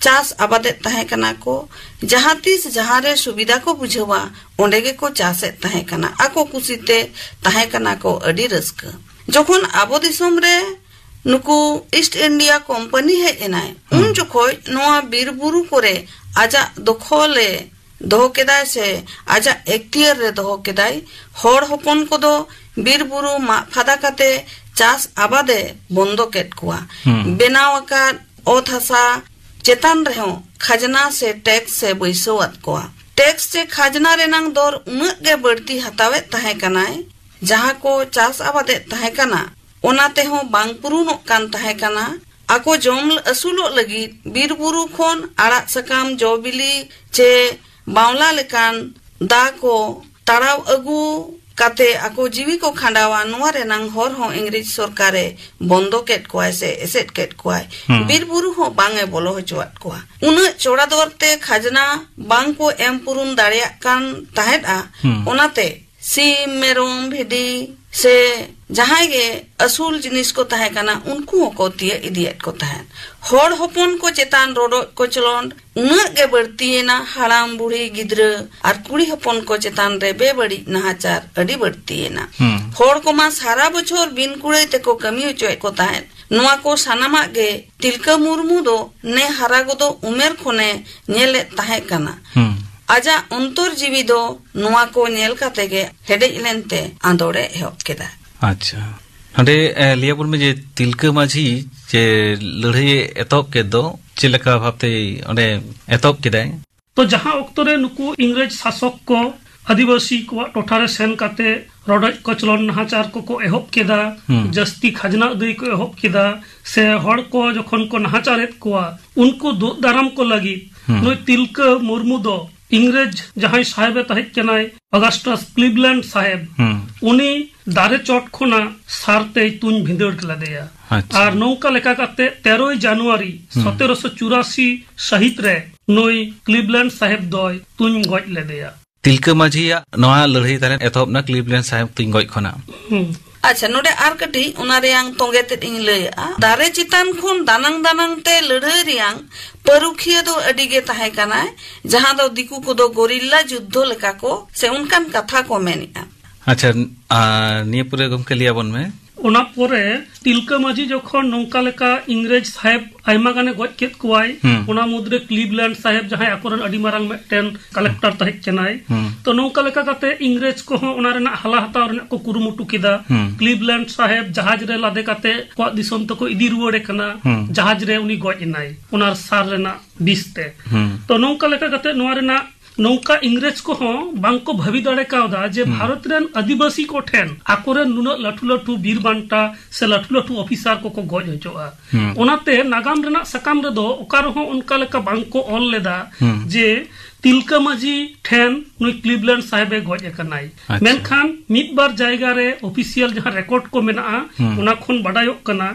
ᱪᱟᱥ ᱟᱵᱟᱫᱮᱫ ᱛᱟᱦᱮᱸ ᱠᱟᱱᱟ ᱠᱚ ᱡᱟᱦᱟᱸ ᱛᱤᱥ ᱡᱟᱦᱟᱸ ᱨᱮ ᱥᱩᱵᱤᱫᱷᱟ ᱠᱚ ᱵᱩᱡᱷᱟᱹᱣᱟ ᱚᱸᱰᱮ ᱜᱮᱠᱚ ᱪᱟᱥᱮᱫ ᱛᱟᱦᱮᱸ ᱠᱟᱱᱟ ᱟᱠᱚ ᱠᱩᱥᱤᱛᱮ ᱛᱟᱦᱮᱸ ᱠᱟᱱᱟ ᱠᱚ ᱟᱹᱰᱤ ᱨᱟᱹᱥᱠᱟᱹ ᱡᱚᱠᱷᱚᱱ ᱟᱵᱚ ᱫᱤᱥᱚᱢ ᱨᱮ ᱱᱩᱠᱩ ᱤᱥᱴ ᱤᱱᱰᱤᱭᱟ ᱠᱳᱢᱯᱟᱱᱤ ᱦᱮᱡ ᱮᱱᱟᱭ ᱩᱱ ᱡᱚᱠᱷᱚᱡ ᱱᱚᱣᱟ ᱵᱤᱨ ᱵᱩᱨᱩ ᱠᱚᱨᱮ ᱟᱡᱟᱜ ᱫᱚᱠᱷᱚᱞᱮ ᱫᱚᱦᱚ ᱠᱮᱫᱟᱭ ᱥᱮ ᱟᱡᱟᱜ ᱮᱠᱛᱤᱭᱟᱨ ᱨᱮ ᱫᱚᱦᱚ ᱠᱮᱫᱟᱭ ᱦᱚᱲ ᱦᱚᱯᱚᱱ ᱠᱚᱫᱚ ᱵᱤᱨ ᱵᱩᱨᱩ ᱢᱟᱜ ᱯᱷᱟᱫᱟ ᱠᱟᱛᱮ ᱪᱟᱥ ᱟᱵᱟᱫᱮ ᱵᱚᱱᱫᱚ ᱠᱮᱫ ᱠᱚᱣᱟ ᱵᱮᱱᱟᱣ ᱟᱠᱟᱫ ᱚᱛ ᱦᱟᱥᱟ ᱪᱮᱛᱟᱱ ᱨᱮᱦᱚᱸ ᱠᱷᱟᱡᱱᱟ ᱥᱮ ᱴᱮᱠᱥ ᱥᱮ ᱵᱟᱹᱭᱥᱟᱹᱣᱟᱫ ᱠᱚᱣᱟ ᱴᱮᱠᱥ ᱥᱮ ᱠᱷᱟᱡᱱᱟ ᱨᱮᱱᱟᱝ ᱫᱚᱨ ᱩᱱᱟᱹᱜ ᱜᱮ ᱵᱟᱹᱲᱛᱤ ᱦᱟᱛᱟᱣᱮᱫ ᱛᱟᱦᱮᱸ ᱠᱟᱱᱟᱭ ᱡᱟᱦᱟᱸ ᱠᱚ ᱪᱟᱥ ᱟᱵᱟᱫᱮᱫ ᱛᱟᱦᱮᱸ ᱠᱟᱱᱟ ᱚᱱᱟ ᱛᱮᱦᱚᱸ ᱵᱟᱝ ᱯᱩᱨᱩᱱᱚᱜ ᱠᱟᱱ ᱛᱟᱦᱮᱸ ᱠᱟᱱᱟ ᱟᱠᱚ ᱡᱚᱢ ᱟᱹᱥᱩᱞᱚᱜ ᱞᱟᱹᱜᱤᱫ ᱵᱤᱨ ᱵᱩᱨᱩ ᱠᱷᱚᱱ ᱟᱲᱟᱜ ᱥᱟᱠᱟᱢ ᱡᱚ ᱵᱤᱞᱤ ᱪᱮ ᱵᱟᱣᱞᱟ ᱞᱮᱠᱟᱱ ᱫᱟ ᱠᱚ ᱛᱟᱲᱟᱣ ᱟᱹᱜᱩ ᱠᱟᱛᱮ ᱟᱠᱚ ᱡᱤᱣᱤ ᱠᱚ ᱠᱷᱟᱸᱰᱟᱣᱟ ᱱᱚᱣᱟ ᱨᱮᱱᱟᱝ ᱦᱚᱨ ᱦᱚᱸ ᱤᱝᱨᱮᱡᱽ ᱥᱚᱨᱠᱟᱨᱮ ᱵᱚᱱᱫᱚ ᱠᱮᱫ ᱠᱚᱣᱟᱭ ᱥᱮ ᱮᱥᱮᱫ ᱠᱮᱫ ᱠᱚᱣᱟᱭ ᱵᱤᱨ ᱵᱩᱨᱩ ᱦᱚᱸ ᱵᱟᱝ ᱮ ᱵᱚᱞᱚ ᱦᱚᱪᱚᱣᱟᱫ ᱠᱚᱣᱟ ᱩᱱᱟᱹᱜ ᱪᱚᱲᱟ ᱫᱚᱨᱛᱮ ᱠᱷᱟᱡᱽᱱᱟ ᱵᱟᱝ ᱠᱚ ᱮᱢ ᱯᱩᱨᱩᱱ ᱫᱟᱲᱮᱭᱟᱜ ᱠᱟᱱ ᱛᱟᱦᱮᱸᱫᱼᱟ ᱚᱱᱟᱛᱮ ᱥᱤᱢ ᱢᱮᱨᱚᱢ ᱵᱷᱤᱰᱤ ᱥᱮ ᱡᱟᱦᱟᱸᱭ ᱜᱮ ᱟᱹᱥᱩᱞ ᱡᱤᱱᱤᱥ ᱠᱚ ᱛᱟᱦᱮᱸ ᱠᱟᱱᱟ ᱩᱱᱠᱩ ᱦᱚᱸᱠᱚ ᱛᱤᱭᱟᱹᱜ ᱤᱫᱤᱭᱮᱫ ᱠᱚ ᱛᱟᱦᱮᱸᱫ ᱦᱚᱲ ᱦᱚᱯᱚᱱ ᱠᱚ ᱪᱮᱛᱟᱱ ᱨᱚᱰᱚᱡ ᱠᱚᱪᱞᱚᱱ ᱩᱱᱟᱹᱜ ᱜᱮ ᱵᱟᱹᱲᱛᱤᱭᱮᱱᱟ ᱦᱟᱲᱟᱢ ᱵᱩᱲᱦᱤ ᱜᱤᱫᱽᱨᱟᱹ ᱟᱨ ᱠᱩᱲᱤ ᱦᱚᱯᱚᱱ ᱠᱚ ᱪᱮᱛᱟᱱ ᱨᱮ ᱵᱮᱵᱟᱹᱲᱤᱡ ᱱᱟᱦᱟᱪᱟᱨ ᱟᱹᱰᱤ ᱵᱟᱹᱲᱛᱤᱭᱮᱱᱟ ᱦᱚᱲ ᱠᱚᱢᱟ ᱥᱟᱨᱟ ᱵᱚᱪᱷᱚᱨ ᱵᱤᱱ ᱠᱩᱲᱟᱹᱭ ᱛᱮᱠᱚ ᱠᱟᱹᱢᱤ ᱦᱚᱪᱚᱭᱮᱫ ᱠᱚ ᱛᱟᱦᱮᱸᱫ ᱱᱚᱣᱟ ᱠᱚ ᱥᱟᱱᱟᱢᱟᱜ ᱜᱮ ᱛᱤᱞᱠᱟᱹ ᱢᱩᱨᱢᱩ ᱫᱚ ᱱᱮ ᱦᱟᱨᱟ ᱜᱚᱫᱚᱜ ᱩᱢᱮᱨ ᱠᱷᱚᱱᱮ ᱧᱮᱞᱮᱫ ᱛᱟᱦᱮᱸ ᱠᱟᱱᱟ ᱟᱡᱟᱜ ᱚᱱᱛᱚᱨ ᱡᱤᱵᱤ ᱫᱚ ᱱᱚᱣᱟ ᱠᱚ ᱧᱮᱞ ᱠᱟᱛᱮ ᱜᱮ ᱦᱮᱰᱮᱡ ᱞᱮᱱᱛᱮ ᱟᱸᱫᱳᱲᱮ ᱮᱦᱚᱵ ᱠᱮᱫᱟ ᱟᱪᱪᱷᱟ ᱦᱟᱸᱰᱮ ᱞᱤᱭᱟᱵᱚᱱ ᱢᱮ ᱡᱮ ᱛᱤᱞᱠᱟᱹ ᱢᱟᱹᱡᱷᱤ ᱡᱮ ᱞᱟᱹᱲᱦᱟᱹᱭ ᱮᱛᱚᱦᱚᱵ ᱠᱮᱫ ᱫᱚ ᱪᱮᱫ ᱞᱮᱠᱟ ᱵᱷᱟᱵᱛᱮ ᱚᱸᱰᱮ ᱮᱛᱚᱦᱚᱵ ᱠᱮᱫᱟᱭ ᱛᱚ ᱡᱟᱦᱟᱸ ᱚᱠᱛᱚ ᱨᱮ ᱱᱩᱠᱩ ᱤᱝᱨᱮᱡᱽ ᱥᱟᱥᱚᱠ ᱠᱚ आदिवासी को टोठारे सेन काते रडज कचलन नहाचार को को एहब केदा जस्ती खजना दई को एहब केदा से हड़ को जखन को नहाचारेत कोआ उनको दाराम को लगी नोय तिलक मुर्मू दो ইংরেজ জাহাই সাহেবে তাহিক কেনায় অগাস্টাস ক্লিভল্যান্ড সাহেব উনি ᱫᱟᱨᱮ ᱪᱚᱴ ᱠᱷᱚᱱᱟ ᱥᱟᱨᱛᱮᱭ ᱛᱩᱧ ᱵᱷᱤᱸᱫᱟᱹᱲ ᱠᱮᱞᱟ ᱫᱮᱭᱟ ᱟᱨ ᱱᱚᱝᱠᱟ ᱞᱮᱠᱟ ᱠᱟᱛᱮ ᱛᱮᱨᱚᱭ ᱡᱟᱱᱩᱣᱟᱨᱤ ᱥᱚᱛᱮᱨᱚᱥᱚ ᱪᱩᱨᱟᱥᱤ ᱥᱟᱹᱦᱤᱛ ᱨᱮ ᱱᱩᱭ ᱠᱞᱤᱵᱞᱮᱱᱰ ᱥᱟᱦᱮᱵ ᱫᱚᱭ ᱛᱩᱧ ᱜᱚᱡ ᱞᱮᱫᱮᱭᱟ ᱛᱤᱞᱠᱟᱹ ᱢᱟᱹᱡᱷᱤᱭᱟᱜ ᱱᱚᱣᱟ ᱞᱟᱹᱲᱦᱟᱹᱭ ᱛᱟᱦᱞᱮ ᱮᱛᱚᱦᱚᱵ ᱱᱟ ᱠᱞᱤᱵᱞᱮᱱᱰ ᱥᱟᱦᱮᱵ ᱛᱩᱧ ᱜᱚᱡ ᱠᱷᱚᱱᱟᱜ ᱟᱪᱪᱷᱟ ᱱᱚᱰᱮ ᱟᱨ ᱠᱟᱹᱴᱤᱡ ᱚᱱᱟ ᱨᱮᱭᱟᱝ ᱛᱚᱸᱜᱮ ᱛᱮᱫ ᱤᱧ ᱞᱟᱹᱭᱟ ᱫᱟᱨᱮ ᱪᱮᱛᱟᱱ ᱠᱷᱚᱱ ᱫᱟᱱᱟᱝ ᱫᱟᱱᱟᱝ ᱛᱮ ᱞᱟᱹᱲᱦᱟᱹᱭ ᱨᱮᱭᱟᱝ ᱯᱟᱹᱨᱩᱠᱷᱤᱭᱟᱹ ᱫᱚ ᱟᱹᱰᱤ ᱜᱮ ᱛᱟᱦᱮᱸ ᱠᱟᱱᱟᱭ ᱡᱟᱦᱟᱸ ᱫᱚ ᱫᱤᱠᱩ ᱠᱚᱫᱚ ᱜᱚᱨᱤᱞᱞᱟ ᱡᱩᱫᱽᱫᱷᱚ ᱞᱮᱠᱟ ᱠᱚ ᱥᱮ ᱩᱱᱠᱟᱱ ᱠᱟᱛᱷᱟ ᱠᱚ ᱢᱮᱱᱮᱜᱼᱟ ᱟᱪᱪᱷᱟ ᱱᱤᱭᱟᱹ ᱯᱩᱨᱟᱹ ᱜᱚᱢᱠᱮ ᱞᱟᱹᱭᱟᱵᱚᱱ ᱢᱮ ᱚᱱᱟ ᱯᱚᱨᱮ ᱛᱤᱞᱠᱟᱹ ᱢᱟᱹᱡᱷᱤ ᱡᱚᱠᱷᱚᱱ ᱱᱚᱝᱠᱟ ᱞᱮᱠᱟ ᱤᱝᱨᱮᱡᱽ ᱥᱟᱦᱮᱵ ᱟᱭᱢᱟ ᱜᱟᱱᱮ ᱜᱚᱡ ᱠᱮᱫ ᱠᱚᱣᱟᱭ ᱚᱱᱟ ᱢᱩᱫᱽᱨᱮ ᱠᱞᱤᱵᱞᱮᱱᱰ ᱥᱟᱦᱮᱵ ᱡᱟᱦᱟᱸᱭ ᱟᱠᱚᱨᱮᱱ ᱟᱹᱰᱤ ᱢᱟᱨᱟᱝ ᱢᱤᱫᱴᱮᱱ ᱠᱟᱞᱮᱠᱴᱟᱨ ᱛᱟᱦᱮᱸ ᱠᱟᱱᱟᱭ ᱛᱚ ᱱᱚᱝᱠᱟ ᱞᱮᱠᱟ ᱠᱟᱛᱮ ᱤᱝᱨᱮᱡᱽ ᱠᱚᱦᱚᱸ ᱚᱱᱟ ᱨᱮᱱᱟᱜ ᱦᱟᱞᱟ ᱦᱟᱛᱟᱣ ᱨᱮᱱᱟᱜ ᱠᱚ ᱠᱩᱨᱩᱢᱩᱴᱩ ᱠᱮᱫᱟ ᱠᱞᱤᱵᱞᱮᱱᱰ ᱥᱟᱦᱮᱵ ᱡᱟᱦᱟᱡ ᱨᱮ ᱞᱟᱫᱮ ᱠᱟᱛᱮ ᱠᱚᱣᱟᱜ ᱫᱤᱥᱚᱢ ᱛᱮᱠᱚ ᱤᱫᱤ ᱨᱩᱣᱟᱹᱲᱮ ᱠᱟᱱᱟ ᱡᱟᱦᱟᱡ ᱨᱮ ᱩᱱᱤ ᱜᱚᱡ ᱮᱱᱟᱭ ᱚᱱᱟ ᱥᱟᱨ ᱨᱮᱱᱟᱜ ᱵᱤᱥᱛᱮ ᱛᱚ ᱱᱚᱝᱠᱟ ᱞᱮᱠᱟ ᱠᱟᱛᱮ ᱱᱚᱣᱟ ᱨᱮᱱᱟᱜ नौका इंग्रेज को हो बांको भवि दड़े कावदा जे हम्म। भारत रे आदिवासी को ठेन आकोरे नुनो लाठू लठू बीर बांटा से लाठू लाठू ऑफिसर को को गोज होचो हम्म। नागाम सकाम ऑल हम्म। जे तिलका माजी ठेन नु क्लीवलैंड साहेब गोज एकनाई अच्छा। मेनखान मीत बार जायगा ऑफिशियल जहां रिकॉर्ड को मेना उना खुन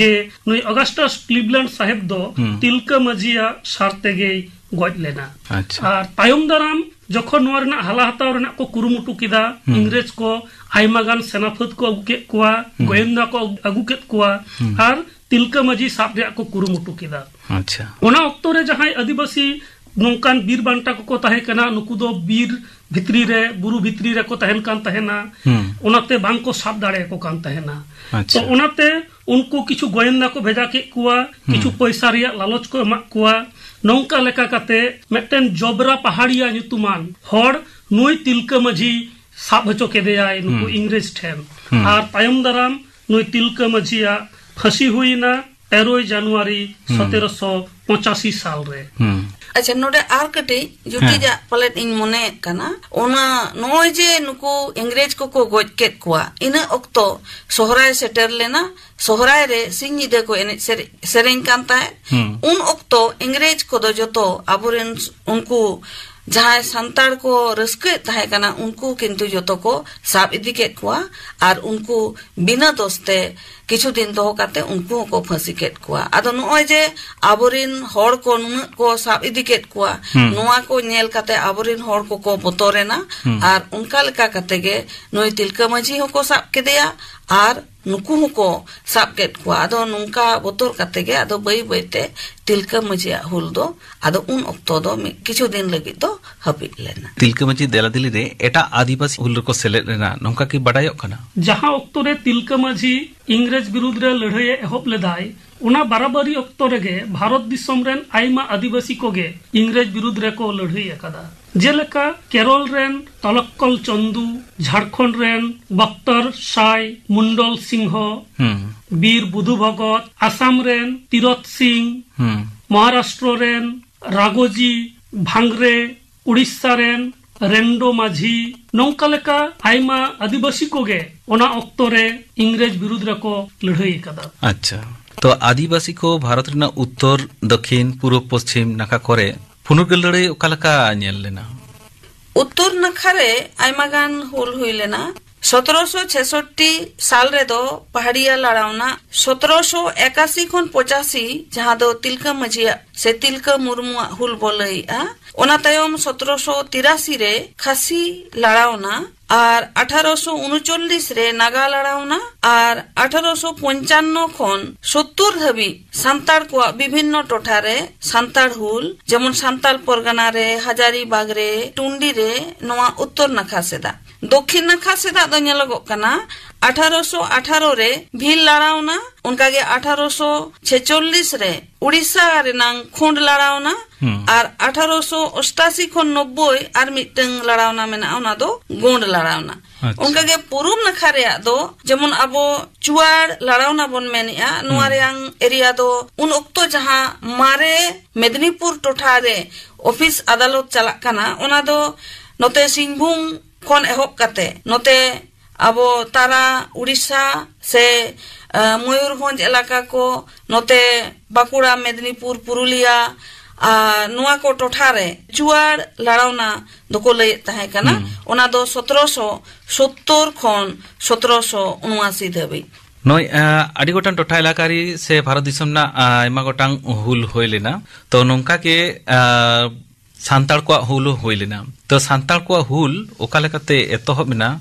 जे नु अगस्टस क्लीवलैंड साहेब दो तिलका माजीया सारे गज लेना और तयम दाराम जखन ना हाला हला को कुरुमुटु किदा इंग्रेज को आयमा सेनाफद को अगु केत गोयंदा को अगु केत और तिलका माझी साब को कुरुमुटु किदा अच्छा ओना जहां आदिवासी नौकान बीर बांटा को नुक दो बीर भित्री रे बुरु भित्री रे को तहन कान तहना ओनाते बांग को साब दाड़े को कान तहना तो ओनाते उनको किछु गोयंदा को भेजा के कुआ किछु पैसा रिया लालच को मा कुआ ᱱᱚᱝᱠᱟ ᱞᱮᱠᱟ ᱠᱟᱛᱮ ᱢᱤᱫᱴᱮᱱ ᱡᱚᱵᱨᱟ ᱯᱟᱦᱟᱲᱤᱭᱟ ᱧᱩᱛᱩᱢᱟᱱ ᱦᱚᱲ ᱱᱩᱭ ᱛᱤᱞᱠᱟᱹ ᱢᱟᱹᱡᱷᱤ ᱥᱟᱵ ᱦᱚᱪᱚ ᱠᱮᱫᱮᱭᱟᱭ ᱱᱩᱠᱩ ᱤᱝᱨᱮᱡᱽ ᱴᱷᱮᱱ ᱟᱨ ᱛᱟᱭᱚᱢ ᱫᱟᱨᱟᱢ ᱱᱩᱭ ᱛᱤᱞᱠᱟᱹ ᱢᱟᱹᱡᱷᱤᱭᱟᱜ ᱯᱷᱟᱹᱥᱤ ᱦᱩᱭᱱᱟ 13 ᱡᱟᱱᱩᱣᱟᱨᱤ 1700 पचासी साल रे अच्छा नोडे आर कटे जुटी जा पलेट इन मने कना ओना नोय जे नुको अंग्रेज को को गज केत कुआ इन ओक्तो सोहराय सेटर लेना सोहराय रे सिंगिदे को एने सेरेंग कांता है उन ओक्तो अंग्रेज को दो जतो अबुरेन उनको ᱡᱟᱦᱟᱸᱭ ᱥᱟᱱᱛᱟᱲ ᱠᱚ ᱨᱟᱹᱥᱠᱟᱹᱭᱮᱫ ᱛᱟᱦᱮᱸ ᱠᱟᱱᱟ ᱩᱱᱠᱩ ᱠᱤᱱᱛᱩ ᱡᱚᱛᱚ ᱠᱚ ᱥᱟᱵ ᱤᱫᱤ ᱠᱮᱫ ᱠᱚᱣᱟ ᱟᱨ ᱩᱱᱠᱩ ᱵᱤᱱᱟᱹ ᱫᱳᱥᱛᱮ ᱠᱤᱪᱷᱩ ᱫᱤᱱ ᱫᱚᱦᱚ ᱠᱟᱛᱮ ᱩᱱᱠᱩ ᱦᱚᱸᱠᱚ ᱯᱷᱟᱹᱥᱤ ᱠᱮᱫ ᱠᱚᱣᱟ ᱟᱫᱚ ᱱᱚᱜᱼᱚᱭ ᱡᱮ ᱟᱵᱚᱨᱮᱱ ᱦᱚᱲ ᱠᱚ ᱱᱩᱱᱟᱹᱜ ᱠᱚ ᱥᱟᱵ ᱤᱫᱤ ᱠᱮᱫ ᱠᱚᱣᱟ ᱱᱚᱣᱟ ᱠᱚ ᱧᱮᱞ ᱠᱟᱛᱮ ᱟᱵᱚᱨᱮᱱ ᱦᱚᱲ ᱠᱚᱠᱚ ᱵᱚᱛᱚᱨᱮᱱᱟ ᱟᱨ ᱚᱱᱠᱟ ᱞᱮᱠᱟ ᱠᱟᱛᱮ ᱜᱮ ᱱᱩᱭ ᱛᱤᱞᱠᱟᱹ ᱢᱟᱹᱡᱷᱤ ᱦᱚᱸᱠᱚ ᱥᱟᱵ ᱠᱮᱫᱮᱭᱟ ᱟᱨ ᱱᱩᱠᱩ ᱦᱚᱸᱠᱚ ᱥᱟᱵ ᱠᱮᱫ ᱠᱚᱣᱟ ᱟᱫᱚ ᱱᱚᱝᱠᱟ ᱵᱚᱛᱚᱨ ᱠᱟᱛᱮ ᱜᱮ ᱟᱫᱚ ᱵᱟᱹᱭ ᱵᱟᱹᱭᱛᱮ ᱛᱤᱞᱠᱟᱹ ᱢᱟᱹᱡᱷᱤᱭᱟᱜ ᱦᱩᱞ ᱫᱚ ᱟᱫᱚ ᱩᱱ ᱚᱠᱛᱚ ᱫᱚ ᱢᱤᱫ ᱠᱤᱪᱷᱩ ᱫᱤᱱ ᱞᱟᱹᱜᱤᱫ ᱫᱚ ᱦᱟᱹᱯᱤᱫ ᱞᱮᱱᱟ ᱛᱤᱞᱠᱟᱹ ᱢᱟᱹᱡᱷᱤ ᱫᱮᱞᱟᱫᱤᱞᱤ ᱨᱮ ᱮᱴᱟᱜ ᱟᱹᱫᱤᱵᱟᱹᱥᱤ ᱦᱩᱞ ᱨᱮᱠᱚ ᱥᱮᱞᱮᱫ ᱞᱮᱱᱟ ᱱᱚᱝᱠᱟ ᱠᱤ ᱵᱟᱰᱟᱭᱚᱜ ᱠᱟᱱᱟ ᱡᱟᱦᱟᱸ ᱚᱠᱛᱚ ᱨᱮ ᱛᱤᱞᱠᱟᱹ ᱢᱟᱹᱡᱷᱤ ᱤᱝᱨᱮᱡᱽ ᱵᱤᱨᱩᱫᱽ ᱨᱮ ᱞᱟᱹᱲᱦᱟᱹᱭ ᱮᱦᱚᱵ ᱞᱮᱫᱟᱭ ᱚᱱᱟ ᱵᱟᱨᱟᱵᱟᱨᱤ ᱚᱠᱛᱚ ᱨᱮᱜᱮ ᱵᱷᱟᱨᱚᱛ ᱫᱤᱥᱚᱢ ᱨᱮᱱ ᱟᱭᱢᱟ ᱟᱹᱫᱤᱵᱟᱹᱥᱤ ᱠᱚᱜᱮ ᱤᱝᱨᱮᱡᱽ ᱵᱤᱨᱩᱫᱽ ᱨᱮᱠᱚ ᱞᱟᱹᱲᱦᱟᱹᱭ ᱟᱠᱟᱫᱟ ᱡᱮᱞᱮᱠᱟ ᱠᱮᱨᱚᱞ ᱨᱮᱱ ᱛᱚᱞᱚᱠᱠᱚᱞ ᱪᱚᱱᱫᱩ ᱡᱷᱟᱲᱠᱷᱚᱸᱰ ᱨᱮᱱ ᱵᱚᱠᱛᱚᱨ ᱥᱟᱭ ᱢᱩᱱᱰᱚᱞ ᱥᱤᱝᱦᱚ ᱵᱤᱨ ᱵᱩᱫᱷᱩ ᱵᱷᱚᱜᱚᱛ ᱟᱥᱟᱢ ᱨᱮᱱ ᱛᱤᱨᱚᱛ ᱥᱤᱝ ᱢᱚᱦᱟᱨᱟᱥᱴᱨᱚ ᱨᱮᱱ ᱨᱟᱜᱳᱡᱤ ᱵᱷᱟᱝᱨᱮ ᱩᱲᱤᱥᱥᱟ ᱨᱮᱱ রেন্ডো মাঝি নৌকা লেখা আইমা আদিবাসী কোগে ওনা অক্তরে ইংরেজ বিরুদ্ধ রাখো লড়াই কাদা আচ্ছা તો આદિવાસીકો ભારતના ઉત્તર દક્ષિણ પૂર્વ પશ્ચિમ નાખા કરે ᱯᱷᱩᱱᱩᱨ ᱞᱟᱹᱲᱟᱹᱭ ᱚᱠᱟ ᱞᱮᱠᱟ ᱧᱮᱞ ᱞᱮᱱᱟ ᱩᱛᱛᱚᱨ ᱱᱟᱠᱷᱟ ᱨᱮ ᱟᱭᱢᱟ ᱜᱟᱱ ᱦᱩᱞ ᱦᱩᱭ ᱞᱮᱱᱟ সতেরোশো ছেষট্টি সাল রেদো পাহাড়িয়া লড়াওনা সতেরোশো একাশি খন পঁচাশি যাহা দো তিলকা মাঝিয়া সে তিলকা মুরমুয়া হুল বলাইয়া ওনা তায়ম সতেরোশো তিরাশি রে খাসি লড়াওনা ᱟᱨ ᱟᱴᱷᱟᱨᱚᱥᱚ ᱩᱱᱪᱚᱞᱞᱤᱥ ᱨᱮ ᱱᱟᱜᱟ ᱞᱟᱲᱟᱣᱱᱟ ᱟᱨ ᱟᱴᱷᱟᱨᱚᱥᱚ ᱯᱚᱧᱪᱟᱱᱱᱚ ᱠᱷᱚᱱ ᱥᱳᱛᱛᱳᱨ ᱫᱷᱟᱹᱵᱤᱡ ᱥᱟᱱᱛᱟᱲ ᱠᱚᱣᱟᱜ ᱵᱤᱵᱷᱤᱱᱱᱚ ᱴᱚᱴᱷᱟᱨᱮ ᱥᱟᱱᱛᱟᱲ ᱦᱩᱞ ᱡᱮᱢᱚᱱ ᱥᱟᱱᱛᱟᱞ ᱯᱚᱨᱜᱟᱱᱟ ᱨᱮ ᱦᱟᱡᱟᱨᱤᱵᱟᱜᱽ ᱨᱮ ᱴᱩᱱᱰᱤ ᱨᱮ ᱱᱚᱣᱟ ᱩᱛᱛᱚᱨ ᱱᱟᱠᱷᱟ ᱥᱮᱫᱟᱜ दक्षिण नखा सेदा दो ᱧᱮᱞᱚᱜᱚᱜ ᱠᱟᱱᱟ 1818 ᱨᱮ ᱵᱷᱤᱞ ᱞᱟᱲᱟᱣᱱᱟ ᱚᱱᱠᱟᱜᱮ 1846 ᱨᱮ ᱩᱲᱤᱥᱥᱟ ᱨᱮᱱᱟᱝ ᱠᱷᱩᱸᱰ ᱞᱟᱲᱟᱣᱱᱟ ᱟᱨ 1888 ᱠᱷᱚᱱ 90 ᱟᱨ ᱢᱤᱫᱴᱟᱝ ᱞᱟᱲᱟᱣᱱᱟ ᱢᱮᱱᱟᱜᱼᱟ ᱚᱱᱟ ᱫᱚ ᱜᱳᱸᱰ ᱞᱟᱲᱟᱣᱱᱟ ᱚᱱᱠᱟᱜᱮ ᱯᱩᱨᱩᱵ ᱱᱟᱠᱷᱟ ᱨᱮᱭᱟᱜ ᱫᱚ ᱡᱮᱢᱚᱱ ᱟᱵᱚ ᱪᱩᱣᱟᱲ ᱞᱟᱲᱟᱣᱱᱟ ᱵᱚᱱ ᱢᱮᱱᱮᱜᱼᱟ ᱱᱚᱣᱟ ᱨᱮᱭᱟᱝ ᱮᱨᱤᱭᱟ ᱫᱚ ᱩᱱ ᱚᱠᱛᱚ ᱡᱟᱦᱟᱸ ᱢᱟᱨᱮ ᱢᱮᱫᱽᱱᱤᱯᱩᱨ ᱴᱚᱴᱷᱟ ᱨᱮ ᱚᱯᱷᱤᱥ ᱟᱫᱟᱞᱚᱛ ᱪᱟᱞᱟᱜ ᱠᱟᱱᱟ ᱚᱱᱟ ᱫᱚ ᱱᱚᱛᱮ ᱥᱤᱝᱵᱷᱩᱢ ᱠᱷᱚᱱ ᱮᱦᱚᱵ ᱠᱟᱛᱮ ᱱᱚᱛᱮ ᱟᱵᱚ ᱛᱟᱨᱟ ᱩᱲᱤᱥᱥᱟ ᱥᱮ ᱢᱚᱭᱩᱨᱵᱷᱚᱸᱡᱽ ᱮᱞᱟᱠᱟ ᱠᱚ ᱱᱚᱛᱮ ᱵᱟᱸᱠᱩᱲᱟ ᱢᱮᱫᱽᱱᱤᱯᱩᱨ ᱯᱩᱨᱩᱞᱤᱭᱟ ᱟᱨ ᱱᱚᱣᱟ ᱠᱚ ᱴᱚᱴᱷᱟᱨᱮ ᱡᱩᱣᱟᱲ ᱞᱟᱲᱟᱣᱱᱟ ᱫᱚᱠᱚ ᱞᱟᱹᱭᱮᱫ ᱛᱟᱦᱮᱸ ᱠᱟᱱᱟ ᱚᱱᱟ ᱫᱚ ᱥᱚᱛᱨᱚᱥᱚ ᱥᱳᱛᱛᱳᱨ ᱠᱷᱚᱱ ᱥᱚᱛᱨᱚᱥᱚ ᱩᱱᱩᱟᱥᱤ ᱫᱷᱟᱹᱵᱤᱡ ᱱᱚᱭ ᱟᱹᱰᱤ ᱜᱚᱴᱟᱝ ᱴᱚᱴᱷᱟ ᱮᱞᱟᱠᱟ ᱨᱮ ᱥᱮ ᱵᱷᱟᱨᱚᱛ ᱫᱤᱥᱚᱢ ᱨᱮᱱᱟᱜ ᱟᱭᱢᱟ ᱜᱚᱴᱟᱝ ᱦᱩᱞ ᱦᱩᱭ ᱞᱮᱱᱟ ᱛᱚ ᱱᱚᱝᱠᱟ ᱜᱮ ᱥᱟᱱᱛᱟᱲ ᱠᱚᱣᱟᱜ ᱦᱩᱞ ᱦᱩᱭ ᱞᱮᱱᱟ ᱛᱚ ᱥᱟᱱᱛᱟᱲ ᱠᱚᱣᱟᱜ ᱦᱩᱞ ᱚᱠᱟ ᱞᱮᱠᱟᱛᱮ ᱮᱛᱚᱦᱚᱵ ᱮᱱᱟ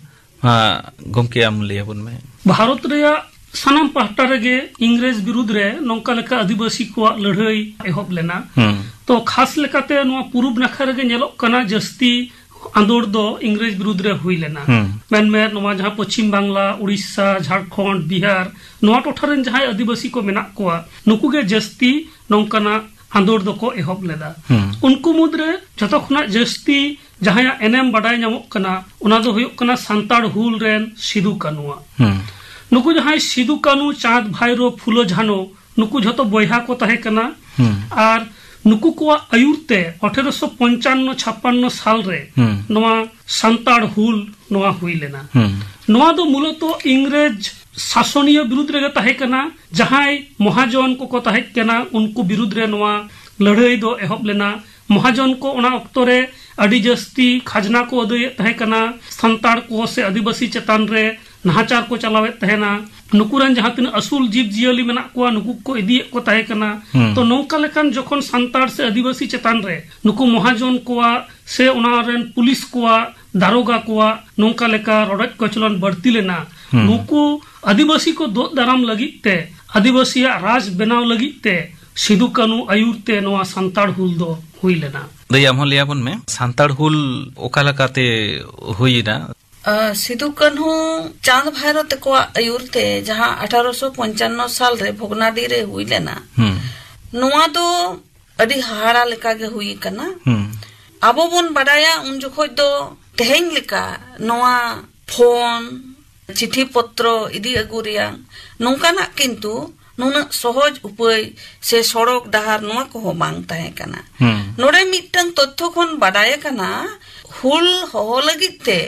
ᱜᱚᱢᱠᱮ ᱟᱢ ᱞᱟᱹᱭᱟᱵᱚᱱ ᱢᱮ ᱵᱷᱟᱨᱚᱛ ᱨᱮᱭᱟᱜ ᱥᱟᱱᱟᱢ ᱯᱟᱦᱴᱟ ᱨᱮᱜᱮ ᱤᱝᱨᱮᱡᱽ ᱵᱤᱨᱩᱫᱽ ᱨᱮ ᱱᱚᱝᱠᱟ ᱞᱮᱠᱟ ᱟᱹᱫᱤᱵᱟᱹᱥᱤ ᱠᱚᱣᱟᱜ ᱞᱟᱹᱲᱦᱟᱹᱭ ᱮᱦᱚᱵ ᱞᱮᱱᱟ ᱛᱚ ᱠᱷᱟᱥ ᱞᱮᱠᱟᱛᱮ ᱱᱚᱣᱟ ᱯᱩᱨᱩᱵ ᱱᱟᱠᱷᱟ ᱨᱮᱜᱮ ᱧᱮᱞᱚᱜ ᱠᱟᱱᱟ ᱡᱟᱹᱥᱛᱤ आंदोलन दो इंग्रेज विरुद्ध रे हुई लेना मेन में नवा जहां पश्चिम बांग्ला उड़ीसा झारखंड बिहार नवा टोठा रेन जहां आदिवासी को मेना कोआ नुकु गे जस्ती नौकाना ᱟᱸᱫᱳᱲ ᱫᱚᱠᱚ ᱮᱦᱚᱵ ᱞᱮᱫᱟ ᱩᱱᱠᱩ ᱢᱩᱫᱽᱨᱮ ᱡᱚᱛᱚ ᱠᱷᱚᱱᱟᱜ ᱡᱟᱹᱥᱛᱤ ᱡᱟᱦᱟᱸᱭᱟᱜ ᱮᱱᱮᱢ ᱵᱟᱰᱟᱭ ᱧᱟᱢᱚᱜ ᱠᱟᱱᱟ ᱚᱱᱟ ᱫᱚ ᱦᱩᱭᱩᱜ ᱠᱟᱱᱟ ᱥᱟᱱᱛᱟᱲ ᱦᱩᱞ ᱨᱮᱱ ᱥᱤᱫᱩ ᱠᱟᱹᱱᱩᱣᱟᱜ ᱱᱩᱠᱩ ᱡᱟᱦᱟᱸᱭ ᱥᱤᱫᱩ ᱠᱟᱹᱱᱩ ᱪᱟᱸᱫᱽ ᱵᱷᱟᱭᱨᱳ ᱯᱷᱩᱞᱚ ᱡᱷᱟᱱᱚ ᱱᱩᱠᱩ ᱡᱚᱛᱚ ᱵᱚᱭᱦᱟ ᱠᱚ ᱛᱟᱦᱮᱸ ᱠᱟᱱᱟ ᱟᱨ ᱱᱩᱠᱩ ᱠᱚᱣᱟᱜ ᱟᱹᱭᱩᱨᱛᱮ ᱟᱴᱷᱮᱨᱚᱥᱚ ᱯᱚᱧᱪᱟᱱᱱᱚ ᱪᱷᱟᱯᱟᱱᱱᱚ ᱥᱟᱞᱨᱮ ᱱᱚᱣᱟ ᱥᱟᱱᱛᱟᱲ ᱦᱩᱞ ᱱᱚᱣᱟ ᱦᱩᱭ ᱞᱮᱱᱟ ᱱᱚᱣᱟ ᱫᱚ ᱢᱩᱞᱚᱛᱚ ᱤᱝᱨᱮᱡᱽ ᱥᱟᱥᱚᱱᱤᱭᱟᱹ ᱵᱤᱨᱩᱫᱽ ᱨᱮᱜᱮ ᱛᱟᱦᱮᱸ ᱠᱟᱱᱟ ᱡᱟᱦᱟᱸᱭ ᱢᱚᱦᱟᱡᱚᱱ ᱠᱚᱠᱚ ᱛᱟᱦᱮᱸ ᱠᱟᱱᱟ ᱩᱱᱠᱩ ᱵᱤᱨᱩᱫᱽ ᱨᱮ ᱱᱚᱣᱟ ᱞᱟᱹᱲᱦᱟᱹᱭ ᱫᱚ ᱮᱦᱚᱵ ᱞᱮᱱᱟ ᱢᱚᱦᱟᱡᱚᱱ ᱠᱚ ᱚᱱᱟ ᱚᱠᱛᱚ ᱨᱮ ᱟᱹᱰᱤ ᱡᱟᱹᱥᱛᱤ ᱠᱷᱟᱡᱽᱱᱟ ᱠᱚ ᱟᱹᱫᱟᱹᱭᱮᱫ ᱛᱟᱦᱮᱸ ᱠᱟᱱᱟ ᱥᱟᱱᱛᱟᱲ ᱠᱚ ᱥᱮ ᱟᱹᱫᱤᱵᱟᱹᱥᱤ ᱪᱮᱛᱟᱱ ᱨᱮ ᱱᱟᱦᱟᱪᱟᱨ ᱠᱚ ᱪᱟᱞᱟᱣᱮᱫ ᱛᱟᱦᱮᱱᱟ ᱱᱩᱠᱩᱨᱮᱱ ᱡᱟᱦᱟᱸ ᱛᱤᱱᱟᱹᱜ ᱟᱹᱥᱩᱞ ᱡᱤᱵ ᱡᱤᱭᱟᱹᱞᱤ ᱢᱮᱱᱟᱜ ᱠᱚᱣᱟ ᱱᱩᱠᱩ ᱠᱚ ᱤᱫᱤᱭᱮᱫ ᱠᱚ ᱛᱟᱦᱮᱸ ᱠᱟᱱᱟ ᱛᱚ ᱱᱚᱝᱠᱟ ᱞᱮᱠᱟᱱ ᱡᱚᱠᱷᱚᱱ ᱥᱟᱱᱛᱟᱲ ᱥᱮ ᱟᱹᱫᱤᱵᱟᱹᱥᱤ ᱪᱮᱛᱟᱱ ᱨᱮ ᱱᱩᱠᱩ ᱢᱚᱦᱟᱡᱚᱱ ᱠᱚᱣᱟᱜ ᱥᱮ ᱚᱱᱟ ᱨᱮᱱ ᱯᱩᱞᱤᱥ ᱠᱚᱣᱟᱜ ᱫᱟᱨᱚᱜᱟ ᱠᱚᱣᱟᱜ ᱱᱚᱝᱠᱟ ᱞᱮᱠᱟ ᱨᱚᱰᱚᱡ ᱠᱚᱪᱞᱚᱱ ᱵᱟᱹᱲᱛᱤ ᱞᱮᱱᱟ ᱱᱩᱠᱩ आदिवासी को दो दाराम लगते आदिवासिया राज बनाव लगते सिदू कानू आयुरते सानताड़ हुल दो हुई लेना दयाम हूँ लियाबन में सानताड़ हुल ओकालकाते हुई ना सिदू कान्हू चांद भैरव तक आयुरते जहाँ अठारह सौ पंचान्न साल रे भोगनाडी रे हुई लेना हम्म। नोआ दो अधि हाड़ा लेका के हुई कना अब हम्म। बन बड़ाया उन जखोज दो तेहें लेका नोआ फोन ᱪᱤᱴᱷᱤ ᱯᱚᱛᱨᱚ ᱤᱫᱤ ᱟᱹᱜᱩ ᱨᱮᱭᱟᱜ ᱱᱚᱝᱠᱟᱱᱟᱜ ᱠᱤᱱᱛᱩ ᱱᱩᱱᱟᱹᱜ ᱥᱚᱦᱚᱡ ᱩᱯᱟᱹᱭ ᱥᱮ ᱥᱚᱲᱚᱠ ᱰᱟᱦᱟᱨ ᱱᱚᱣᱟ ᱠᱚᱦᱚᱸ ᱵᱟᱝ ᱛᱟᱦᱮᱸ ᱠᱟᱱᱟ ᱱᱚᱰᱮ ᱢᱤᱫᱴᱟᱝ ᱛᱚᱛᱛᱷᱚ ᱠᱷᱚᱱ ᱵᱟᱰᱟᱭ ᱟᱠᱟᱱᱟ ᱦᱩᱞ ᱦᱚᱦᱚ ᱞᱟᱹᱜᱤᱫ ᱛᱮ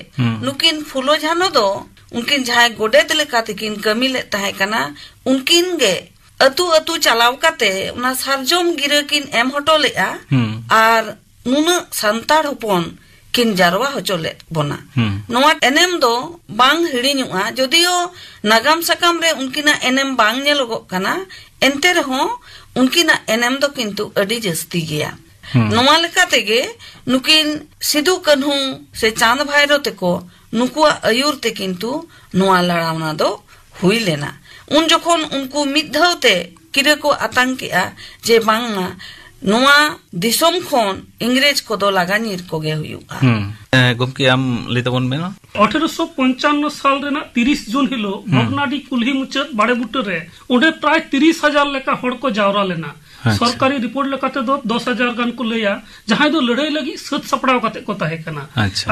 ᱱᱩᱠᱤᱱ ᱯᱷᱩᱞᱳ ᱡᱷᱟᱱᱚ ᱫᱚ ᱩᱱᱠᱤᱱ ᱡᱟᱦᱟᱸᱭ ᱜᱚᱰᱮᱛ ᱞᱮᱠᱟ ᱛᱮᱠᱤᱱ ᱠᱟᱹᱢᱤ ᱞᱮᱫ ᱛᱟᱦᱮᱸ ᱠᱟᱱᱟ ᱩᱱᱠᱤᱱ ᱜᱮ ᱟᱹᱛᱩ ᱟᱹᱛᱩ ᱪᱟᱞᱟᱣ ᱠᱟᱛᱮ ᱚᱱᱟ ᱥᱟᱨᱡᱚᱢ ᱜᱤᱨᱟᱹ ᱠᱤᱱ ᱮᱢ ᱦᱚᱴᱚ ᱞᱮᱜᱼᱟ ᱟᱨ ᱱᱩᱱᱟᱹᱜ ᱥᱟᱱᱛᱟᱲ ᱦᱚᱯᱚᱱ ᱠᱤᱱ ᱡᱟᱨᱣᱟ ᱦᱚᱪᱚ ᱞᱮᱫ ᱵᱚᱱᱟ ᱱᱚᱣᱟ ᱮᱱᱮᱢ ᱫᱚ ᱵᱟᱝ ᱦᱤᱲᱤᱧᱚᱜᱼᱟ ᱡᱚᱫᱤᱭᱳ ᱱᱟᱜᱟᱢ ᱥᱟᱠᱟᱢ ᱨᱮ ᱩᱱᱠᱤᱱᱟᱜ ᱮᱱᱮᱢ ᱵᱟᱝ ᱧᱮᱞᱚᱜᱚᱜ ᱠᱟᱱᱟ ᱮᱱᱛᱮ ᱨᱮᱦᱚᱸ ᱩᱱᱠᱤᱱᱟᱜ ᱮᱱᱮᱢ ᱫᱚ ᱠᱤᱱᱛᱩ ᱟᱹᱰᱤ ᱡᱟᱹᱥᱛᱤ ᱜᱮᱭᱟ ᱱᱚᱣᱟ ᱞᱮᱠᱟᱛᱮᱜᱮ ᱱᱩᱠᱤᱱ ᱥᱤᱫᱩ ᱠᱟᱹᱱᱦᱩ ᱥᱮ ᱪᱟᱸᱫ ᱵᱷᱟᱭᱨᱚ ᱛᱮᱠᱚ ᱱᱩᱠᱩᱣᱟᱜ ᱟᱹᱭᱩᱨ ᱛᱮ ᱠᱤᱱᱛᱩ ᱱᱚᱣᱟ ᱞᱟᱲᱟᱣᱱᱟ ᱫᱚ ᱦᱩᱭ ᱞᱮᱱᱟ ᱩᱱ ᱡᱚᱠᱷᱚᱱ ᱩᱱᱠᱩ ᱢᱤᱫ ᱫᱷᱟᱣ ᱛᱮ ᱠᱤᱨᱟᱹ ᱠᱚ ᱟᱛᱟᱝ ᱠᱮᱜᱼᱟ ᱡᱮ ᱵᱟᱝᱢᱟ ᱱᱚᱣᱟ ᱫᱤᱥᱚᱢ ᱠᱷᱚᱱ ᱤᱝᱨᱮᱡᱽ ᱠᱚᱫᱚ ᱞᱟᱜᱟ ᱧᱤᱨ ᱠᱚᱜᱮ ᱦᱩᱭᱩᱜᱼᱟ ᱜᱚᱢᱠᱮ ᱟᱢ ᱞᱟᱹᱭ ᱛᱟᱵᱚᱱ ᱢᱮ ᱟᱴᱷᱮᱨᱚᱥᱚ ᱯᱚᱧᱪᱟᱱᱱᱚ ᱥᱟᱞ ᱨᱮᱱᱟᱜ ᱛᱤᱨᱤᱥ ᱡᱩᱱ ᱦᱤᱞᱳᱜ ᱢᱚᱜᱽᱱᱟᱰᱤ ᱠᱩᱞᱦᱤ ᱢᱩᱪᱟᱹᱫ ᱵᱟᱲᱮ ᱵᱩᱴᱟᱹ ᱨᱮ ᱚᱸᱰᱮ ᱯᱨᱟᱭ ᱛᱤᱨᱤᱥ ᱦᱟᱡᱟᱨ ᱞᱮᱠᱟ ᱦᱚᱲ ᱠᱚ ᱡᱟᱣᱨᱟ ᱞᱮᱱᱟ सरकारी रिपोर्ट लेकाते दो दस हजार गान को लया जहां दो लड़ाई लगी सत सपड़ाव काते को ताहे कना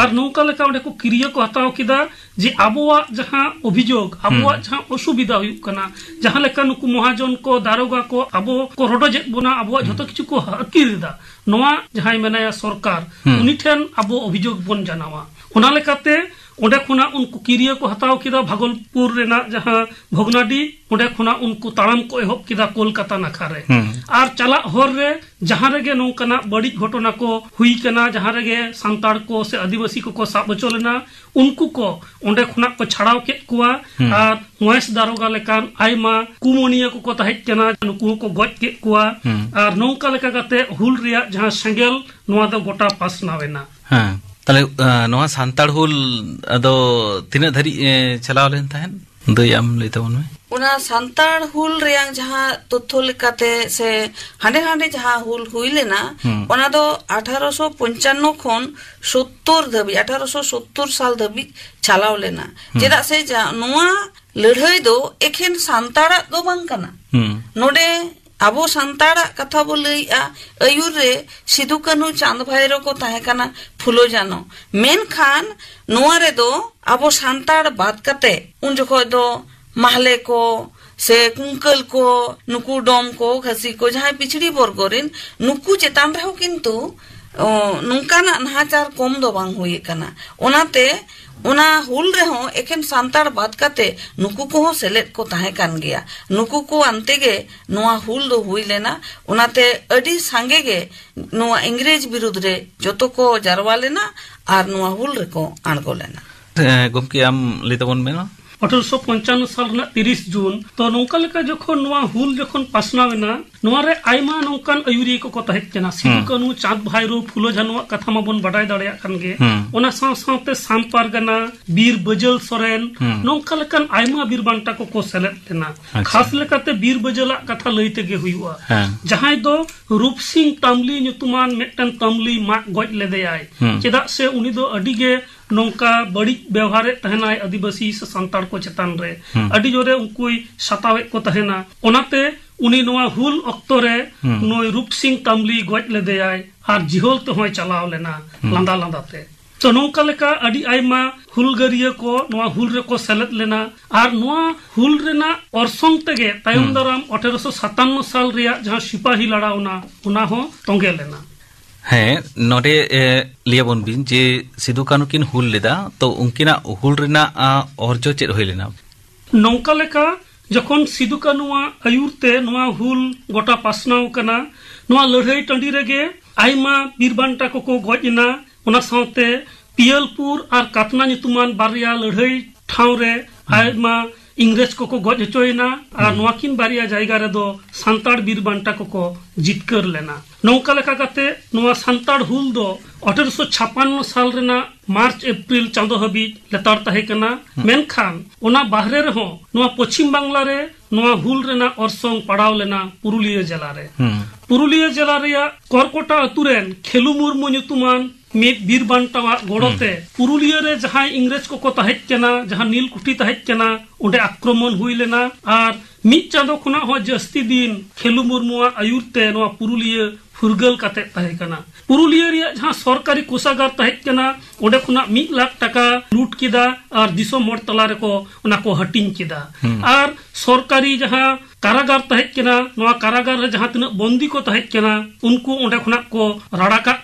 और नौका लेका उन्हें को क्रिया को हताव किदा जे आबोआ जहां अभियोग आबोआ जहां असुविधा हुई कना जहां लेका नुकु महाजन को दारोगा को आबो को रोडो जे बोना आबोआ जतो किछु को हकीर दा ᱱᱚᱣᱟ ᱡᱟᱦᱟᱸᱭ ᱢᱮᱱᱟᱭᱟ ᱥᱚᱨᱠᱟᱨ ᱩᱱᱤ ᱴᱷᱮᱱ ᱟᱵᱚ ᱚᱵᱷᱤᱡᱳᱜᱽ ᱵᱚᱱ ᱡᱟᱱᱟᱣᱟ ᱚᱱᱟ ᱞᱮᱠᱟᱛᱮ ᱚᱸᱰᱮ ᱠᱷᱚᱱᱟᱜ ᱩᱱᱠᱩ ᱠᱤᱨᱤᱭᱟᱹ ᱠᱚ ᱦᱟᱛᱟᱣ ᱠᱮᱫᱟ ᱵᱷᱟᱜᱚᱞᱯᱩᱨ ᱨᱮᱱᱟᱜ ᱡᱟᱦᱟᱸ ᱵᱷᱚᱜᱽᱱᱟᱰᱤ ᱚᱸᱰᱮ ᱠᱷᱚᱱᱟᱜ ᱩᱱᱠᱩ ᱛᱟᱲᱟᱢ ᱠᱚ ᱮᱦᱚᱵ ᱠᱮᱫᱟ ᱠᱳᱞᱠᱟᱛᱟ ᱱᱟᱠᱷᱟᱨᱮ ᱟᱨ ᱪᱟᱞᱟᱜ ᱦᱚᱨ ᱨᱮ ᱡᱟᱦᱟᱸ ᱨᱮᱜᱮ ᱱᱚᱝᱠᱟᱱᱟᱜ ᱵᱟᱹᱲᱤᱡ ᱜᱷᱚᱴᱚᱱᱟ ᱠᱚ ᱦᱩᱭ ᱠᱟᱱᱟ ᱡᱟᱦᱟᱸ ᱨᱮᱜᱮ ᱥᱟᱱᱛᱟᱲ ᱠᱚ ᱥᱮ ᱟᱹᱫᱤᱵᱟᱹᱥᱤ ᱠᱚᱠᱚ ᱥᱟᱵ ᱦᱚᱪᱚ ᱞᱮᱱᱟ ᱩᱱᱠᱩ ᱠᱚ ᱚᱸᱰᱮ ᱠᱷᱚᱱᱟᱜ ᱠᱚ ᱪᱷᱟᱲᱟᱣ ᱠᱮᱫ ᱠᱚᱣᱟ ᱟᱨ ᱢᱚᱦᱮᱥ ᱫᱟᱨᱚᱜᱟ ᱞᱮᱠᱟᱱ ᱟᱭᱢᱟ ᱠᱩᱢᱚᱱᱤᱭᱟᱹ ᱠᱚᱠᱚ ᱛᱟᱦᱮᱸ ᱠᱟᱱᱟ ᱱᱩᱠᱩ ᱦᱚᱸᱠᱚ ᱜᱚᱡ ᱠᱮᱫ ᱠᱚᱣᱟ ᱟᱨ ᱱᱚᱝᱠᱟ ᱞᱮᱠᱟ ᱠᱟᱛᱮ ᱦᱩᱞ ᱨᱮᱭᱟᱜ ᱡᱟᱦᱟᱸ ᱥᱮᱸᱜᱮᱞ ᱱᱚᱣᱟ ᱫᱚ ᱜᱚᱴᱟ ᱯᱟᱥᱱᱟᱣ ᱮᱱᱟ ᱛᱟᱦᱞᱮ ᱱᱚᱣᱟ ᱥᱟᱱᱛᱟᱲ ᱦᱩᱞ ᱟᱫᱚ ᱛᱤᱱᱟᱹᱜ ᱫᱷᱟᱹᱨᱤᱡ ᱪᱟᱞᱟᱣ ᱞᱮᱱ ᱛᱟᱦᱮᱱ ᱫᱟᱹᱭ ᱟᱢ ᱞᱟᱹᱭ ᱛᱟᱵᱚᱱ ᱢᱮ ᱚᱱᱟ ᱥᱟᱱᱛᱟᱲ ᱦᱩᱞ ᱨᱮᱭᱟᱝ ᱡᱟᱦᱟᱸ ᱛᱚᱛᱷᱚ ᱞᱮᱠᱟᱛᱮ ᱥᱮ ᱦᱟᱸᱰᱮ ᱦᱟᱸᱰᱮ ᱡᱟᱦᱟᱸ ᱦᱩᱞ ᱦᱩᱭ ᱞᱮᱱᱟ ᱚᱱᱟ ᱫᱚ 1855 ᱠᱷᱚᱱ 70 ᱫᱷᱟᱹᱵᱤᱡ 1870 ᱥᱟᱞ ᱫᱷᱟᱹᱵᱤᱡ ᱪᱟᱞᱟᱣ ᱞᱮᱱᱟ ᱪᱮᱫᱟᱜ ᱥᱮ ᱱᱚᱣᱟ ᱞᱟᱹᱲᱦᱟᱹᱭ ᱫᱚ ᱮᱠᱷᱮᱱ ᱥᱟᱱᱛᱟᱲᱟᱜ ᱫᱚ ᱵᱟᱝ ᱠᱟᱱᱟ ᱱᱚᱰᱮ ᱟᱵᱚ ᱥᱟᱱᱛᱟᱲᱟᱜ ᱠᱟᱛᱷᱟ ᱵᱚ ᱞᱟᱹᱭᱮᱜᱼᱟ ᱟᱹᱭᱩᱨ ᱨᱮ ᱥᱤᱫᱩ ᱠᱟᱹᱱᱦᱩ ᱪᱟᱸᱫ ᱵᱷᱟᱭᱨᱚ ᱠᱚ ᱛᱟᱦᱮᱸ ᱠᱟᱱᱟ ᱯᱷᱩᱞᱳ ᱡᱟᱱᱚ ᱢᱮᱱᱠᱷᱟᱱ ᱱᱚᱣᱟ ᱨᱮᱫᱚ ᱟᱵᱚ ᱥᱟᱱᱛᱟᱲ ᱵᱟᱫ ᱠᱟᱛᱮ ᱩᱱ ᱡᱚᱠᱷᱚᱡ ᱫᱚ ᱢᱟᱦᱞᱮ को से कुंकल को नुकु डोम को घसी को जहां पिछड़ी वर्ग रेन नुकु चेतान रहो किंतु नुकाना नहाचार कम दो बांग हुई कना ओनाते ᱚᱱᱟ ᱦᱩᱞ ᱨᱮᱦᱚᱸ ᱮᱠᱮᱱ ᱥᱟᱱᱛᱟᱲ ᱵᱟᱫ ᱠᱟᱛᱮ ᱱᱩᱠᱩ ᱠᱚᱦᱚᱸ ᱥᱮᱞᱮᱫ ᱠᱚ ᱛᱟᱦᱮᱸ ᱠᱟᱱ ᱜᱮᱭᱟ ᱱᱩᱠᱩ ᱠᱚ ᱟᱱᱛᱮ ᱜᱮ ᱱᱚᱣᱟ ᱦᱩᱞ ᱫᱚ ᱦᱩᱭ ᱞᱮᱱᱟ ᱚᱱᱟᱛᱮ ᱟᱹᱰᱤ ᱥᱟᱸᱜᱮ ᱜᱮ ᱱᱚᱣᱟ ᱤᱝᱨᱮᱡᱽ ᱵᱤᱨᱩᱫᱽ ᱨᱮ ᱡᱚᱛᱚ ᱠᱚ ᱡᱟᱨᱣᱟ ᱞᱮᱱᱟ ᱟᱨ ᱱᱚᱣᱟ ᱦᱩᱞ ᱨᱮᱠᱚ ᱟᱬᱜᱚ ᱞᱮᱱᱟ ᱜᱚᱢᱠᱮ ᱟᱢ ᱞᱟᱹᱭ ᱛᱟᱵᱚᱱ ᱢᱮ अठारोशो पंचान्न साल तीस जून तो नौका लेका जखन हुल जखन पासनावेना ᱱᱚᱣᱟᱨᱮ ᱟᱭᱢᱟ ᱱᱚᱝᱠᱟᱱ ᱟᱹᱭᱩᱨᱤᱭᱟᱹ ᱠᱚᱠᱚ ᱛᱟᱦᱮᱸ ᱠᱟᱱᱟ ᱥᱤᱫᱩ ᱠᱟᱹᱱᱩ ᱪᱟᱸᱫ ᱵᱷᱟᱭᱨᱳ ᱯᱷᱩᱞᱳ ᱡᱷᱟᱱᱚᱣᱟᱜ ᱠᱟᱛᱷᱟ ᱢᱟᱵᱚᱱ ᱵᱟᱰᱟᱭ ᱫᱟᱲᱮᱭᱟᱜ ᱠᱟᱱ ᱜᱮ ᱚᱱᱟ ᱥᱟᱶ ᱥᱟᱶᱛᱮ ᱥᱟᱢ ᱯᱟᱨᱜᱟᱱᱟ ᱵᱤᱨ ᱵᱟᱡᱟᱞ ᱥᱚᱨᱮᱱ ᱱᱚᱝᱠᱟ ᱞᱮᱠᱟᱱ ᱟᱭᱢᱟ ᱵᱤᱨ ᱵᱟᱱᱴᱟ ᱠᱚᱠᱚ ᱥᱮᱞᱮᱫ ᱞᱮᱱᱟ ᱠᱷᱟᱥ ᱞᱮᱠᱟᱛᱮ ᱵᱤᱨ ᱵᱟᱡᱟᱞᱟᱜ ᱠᱟᱛᱷᱟ ᱞᱟᱹᱭ ᱛᱮᱜᱮ ᱦᱩᱭᱩᱜᱼᱟ ᱡᱟᱦᱟᱸᱭ ᱫᱚ ᱨᱩᱯ ᱥᱤᱝ ᱛᱟᱢᱞᱤ ᱧᱩᱛᱩᱢᱟᱱ ᱢᱤᱫᱴᱟᱝ ᱛᱟᱢᱞᱤ ᱢᱟᱜ ᱜᱚᱡ ᱞᱮᱫᱮᱭᱟᱭ ᱪᱮᱫᱟᱜ ᱥᱮ ᱩᱱᱤ ᱫᱚ ᱟᱹᱰᱤ ᱜᱮ ᱱᱚᱝᱠᱟ ᱵᱟᱹᱲᱤᱡ ᱵᱮᱣᱦᱟᱨᱮᱫ ᱛᱟᱦᱮᱱᱟᱭ ᱟᱹᱫᱤᱵᱟᱹᱥᱤ ᱥᱮ ᱥᱟᱱᱛᱟᱲ ᱠᱚ ᱪᱮᱛᱟᱱ ᱨᱮ ᱟᱹᱰᱤ ᱡᱳᱨᱮ ᱩᱱᱠᱩᱭ ᱥᱟᱛᱟᱣᱮᱫ ᱠᱚ ᱛᱟᱦᱮᱱᱟ ᱚᱱᱟᱛᱮ ᱩᱱᱤ ᱱᱚᱣᱟ ᱦᱩᱞ ᱚᱠᱛᱚ ᱨᱮ ᱱᱩᱭ ᱨᱩᱯ ᱥᱤᱝ ᱠᱟᱢᱞᱤ ᱜᱚᱡ ᱞᱮᱫᱮᱭᱟᱭ ᱟᱨ ᱡᱤᱦᱚᱞ ᱛᱮᱦᱚᱸᱭ ᱪᱟᱞᱟᱣ ᱞᱮᱱᱟ ᱞᱟᱸᱫᱟ ᱞᱟᱸᱫᱟᱛᱮ ᱛᱚ ᱱᱚᱝᱠᱟ ᱞᱮᱠᱟ ᱟᱹᱰᱤ ᱟᱭᱢᱟ ᱦᱩᱞᱜᱟᱹᱨᱤᱭᱟᱹ ᱠᱚ ᱱᱚᱣᱟ ᱦᱩᱞ ᱨᱮᱠᱚ ᱥᱮᱞᱮᱫ ᱞᱮᱱᱟ ᱟᱨ ᱱᱚᱣᱟ ᱦᱩᱞ ᱨᱮᱱᱟᱜ ᱚᱨᱥᱚᱝ ᱛᱮᱜᱮ ᱛᱟᱭᱚᱢ ᱫᱟᱨᱟᱢ 1857 ᱥᱟᱞ ᱨᱮᱭᱟᱜ ᱡᱟᱦᱟᱸ ᱥᱤᱯᱟᱦᱤ ᱞᱟᱲᱟᱣᱱᱟ ᱚᱱᱟ ᱦᱚᱸ ᱛᱚᱸᱜᱮ ᱞᱮᱱᱟ ᱦᱮᱸ ᱱᱚᱰᱮ ᱞᱟᱹᱭᱟᱵᱚᱱ ᱵᱤᱱ ᱡᱮ ᱥᱤᱫᱩ ᱠᱟᱹᱱᱩ ᱠᱤᱱ ᱦᱩᱞ ᱞᱮᱫᱟ ᱛᱚ ᱩᱱᱠᱤᱱᱟᱜ ᱦᱩᱞ ᱨᱮᱱᱟᱜ ᱚᱨᱡᱚ ᱪᱮᱫ ᱦᱩᱭ ᱞᱮᱱᱟ ᱱᱚᱝᱠᱟ ᱞᱮᱠᱟ ᱡᱚᱠᱷᱚᱱ ᱥᱤᱫᱩ ᱠᱟᱹᱱᱩᱣᱟᱜ ᱟᱹᱭᱩᱨ ᱛᱮ ᱱᱚᱣᱟ ᱦᱩᱞ ᱜᱚᱴᱟ ᱯᱟᱥᱱᱟᱣ ᱠᱟᱱᱟ ᱱᱚᱣᱟ ᱞᱟᱹᱲᱦᱟᱹᱭ ᱴᱟᱺᱰᱤ ᱨᱮᱜᱮ ᱟᱭᱢᱟ ᱵᱤᱨᱵᱟᱱᱴᱟ ᱠᱚᱠᱚ ᱜᱚᱡ ᱮᱱᱟ ᱚᱱᱟ ᱥᱟᱶᱛᱮ ᱯᱤᱭᱟᱞᱯᱩᱨ ᱟᱨ ᱠᱟᱛᱱᱟ ᱧᱩᱛᱩᱢᱟᱱ ᱵᱟᱨᱭᱟ ᱞᱟᱹᱲᱦᱟᱹᱭ ᱴᱷᱟᱶ ᱨᱮ ᱟᱭᱢᱟ ᱤᱝᱨᱮᱡᱽ ᱠᱚᱠᱚ ᱜᱚᱡ ᱦᱚᱪᱚᱭᱮᱱᱟ ᱟᱨ ᱱᱚᱣᱟᱠᱤᱱ ᱵᱟᱨᱭᱟ ᱡᱟᱭᱜᱟ ᱨᱮᱫᱚ ᱥᱟᱱᱛᱟᱲ ᱵᱤᱨ ᱵᱟᱱᱴᱟ ᱠᱚᱠᱚ ᱡᱤᱛᱠᱟᱹᱨ ᱞᱮᱱᱟ ᱱᱚᱝᱠᱟ ᱞᱮᱠᱟ ᱠᱟᱛᱮ ᱱᱚᱣᱟ ᱥᱟᱱᱛᱟᱲ ᱦᱩᱞ ᱫᱚ ᱟᱴᱷᱮᱨᱚᱥᱚ ᱪᱷᱟᱯᱟᱱᱱᱚ ᱥᱟᱞ ᱨᱮᱱᱟᱜ ᱢᱟᱨᱪ ᱮᱯᱨᱤᱞ ᱪᱟᱸᱫᱚ ᱦᱟᱹᱵᱤᱡ ᱞᱮᱛᱟᱲ ᱛᱟᱦᱮᱸ ᱠᱟᱱᱟ ᱢᱮᱱᱠᱷᱟᱱ ᱚᱱᱟ ᱵᱟᱦᱨᱮ ᱨᱮᱦᱚᱸ ᱱᱚᱣᱟ ᱯᱚᱪᱷᱤᱢ ᱵᱟᱝᱞᱟ ᱨᱮ ᱦᱩᱞ ᱨᱮᱱᱟᱜ ᱚᱨᱥᱚᱝ ᱯᱟᱲᱟᱣ ᱞᱮᱱᱟ ᱯᱩᱨᱩᱞᱤᱭᱟᱹ ᱡᱮᱞᱟᱨᱮ ᱯᱩᱨᱩᱞᱤᱭᱟᱹ ᱡᱮᱞᱟ ᱨᱮᱭᱟᱜ ᱠᱚᱨᱠᱚᱴᱟ ᱟᱛᱩᱨᱮᱱ ᱠᱷᱮᱞᱩ ᱢᱩᱨᱢᱩ ᱧᱩᱛᱩᱢᱟᱱ ᱢᱤᱫ ᱵᱤᱨ ᱵᱟᱱᱴᱟᱣᱟᱜ ᱜᱚᱲᱚᱛᱮ ᱯᱩᱨᱩᱞᱤᱭᱟᱹ ᱨᱮ ᱡᱟᱦᱟᱸᱭ ᱤᱝᱨᱮᱡᱽ ᱠᱚᱠᱚ ᱛᱟᱦᱮᱸ ᱠᱟᱱᱟ ᱡᱟᱦᱟᱸ ᱱᱤᱞ ᱠᱩᱴᱷᱤ ᱛᱟᱦᱮᱸ ᱠᱟᱱᱟ ᱚᱸᱰᱮ ᱟᱠᱨᱚᱢᱚᱱ ᱦᱩᱭ ᱞᱮᱱᱟ ᱟᱨ ᱢᱤᱫ ᱪᱟᱸᱫᱚ ᱠᱷᱚᱱᱟᱜ ᱦᱚᱸ ᱡᱟᱹᱥᱛᱤ ᱫᱤᱱ ᱠᱷᱮᱞᱩ ᱢᱩᱨᱢᱩᱣᱟᱜ ᱟᱹᱭᱩᱨᱛᱮ ᱱᱚᱣᱟ ᱯᱩᱨᱩᱞᱤᱭᱟᱹ फुरगल काते तहे कना पुरुलिया जहां सरकारी कोषागार ओडे खुना 1 लाख टाका लूट किदा और दिसो मोड़ तला को को हटिंग किदा और सरकारी जहां कारागार तहे कारागार जहां तिना बंदी को तहे उनको ओडे खुना को राड़ा का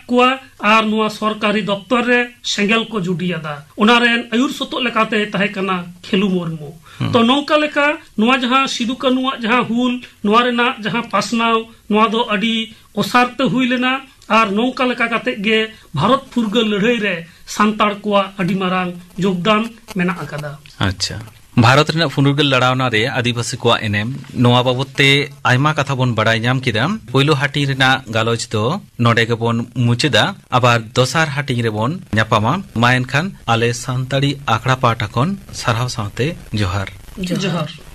और सरकारी दफ्तर रे सेंगल को जुडियादा उना रेन आयुर सोतो खेलू मुर्मू ᱛᱚ ᱱᱚᱝᱠᱟ ᱞᱮᱠᱟ ᱱᱚᱣᱟ ᱡᱟᱦᱟᱸ ᱥᱤᱫᱩ ᱠᱟᱹᱱᱩᱣᱟᱜ ᱡᱟᱦᱟᱸ ᱦᱩᱞ ᱱᱚᱣᱟ ᱨᱮᱱᱟᱜ ᱡᱟᱦᱟᱸ ᱯᱟᱥᱱᱟᱣ ᱱᱚᱣᱟ ᱫᱚ ᱟᱹᱰᱤ ᱚᱥᱟᱨᱛᱮ ᱦᱩᱭ ᱞᱮᱱᱟ ᱟᱨ ᱱᱚᱝᱠᱟ ᱞᱮᱠᱟ ᱠᱟᱛᱮᱫ ᱜᱮ ᱵᱷᱟᱨᱚᱛ ᱯᱷᱩᱨᱜᱟᱹ ᱞᱟᱹᱲᱦᱟᱹᱭ ᱨᱮ ᱥᱟᱱᱛᱟᱲ ᱠᱚᱣᱟᱜ ᱟᱹᱰᱤ ᱢᱟᱨᱟᱝ ᱡᱳᱜᱽᱫᱟᱱ ᱢᱮᱱᱟᱜ ᱟᱠᱟᱫᱟ ᱟᱪᱪᱷᱟ भारत फुनुरगल लड़ावना रे आदिवासी को एनेम नोआ बाबते आयमा कथा बन बड़ाई नाम किदा पोइलो हाटी रेना गालोच दो नोडे के बन मुचेदा आबार दोसार हाटी रे बन न्यापामा मायन खान आले सांताड़ी आखड़ा पाठा कोन सारहाव साथे जोहार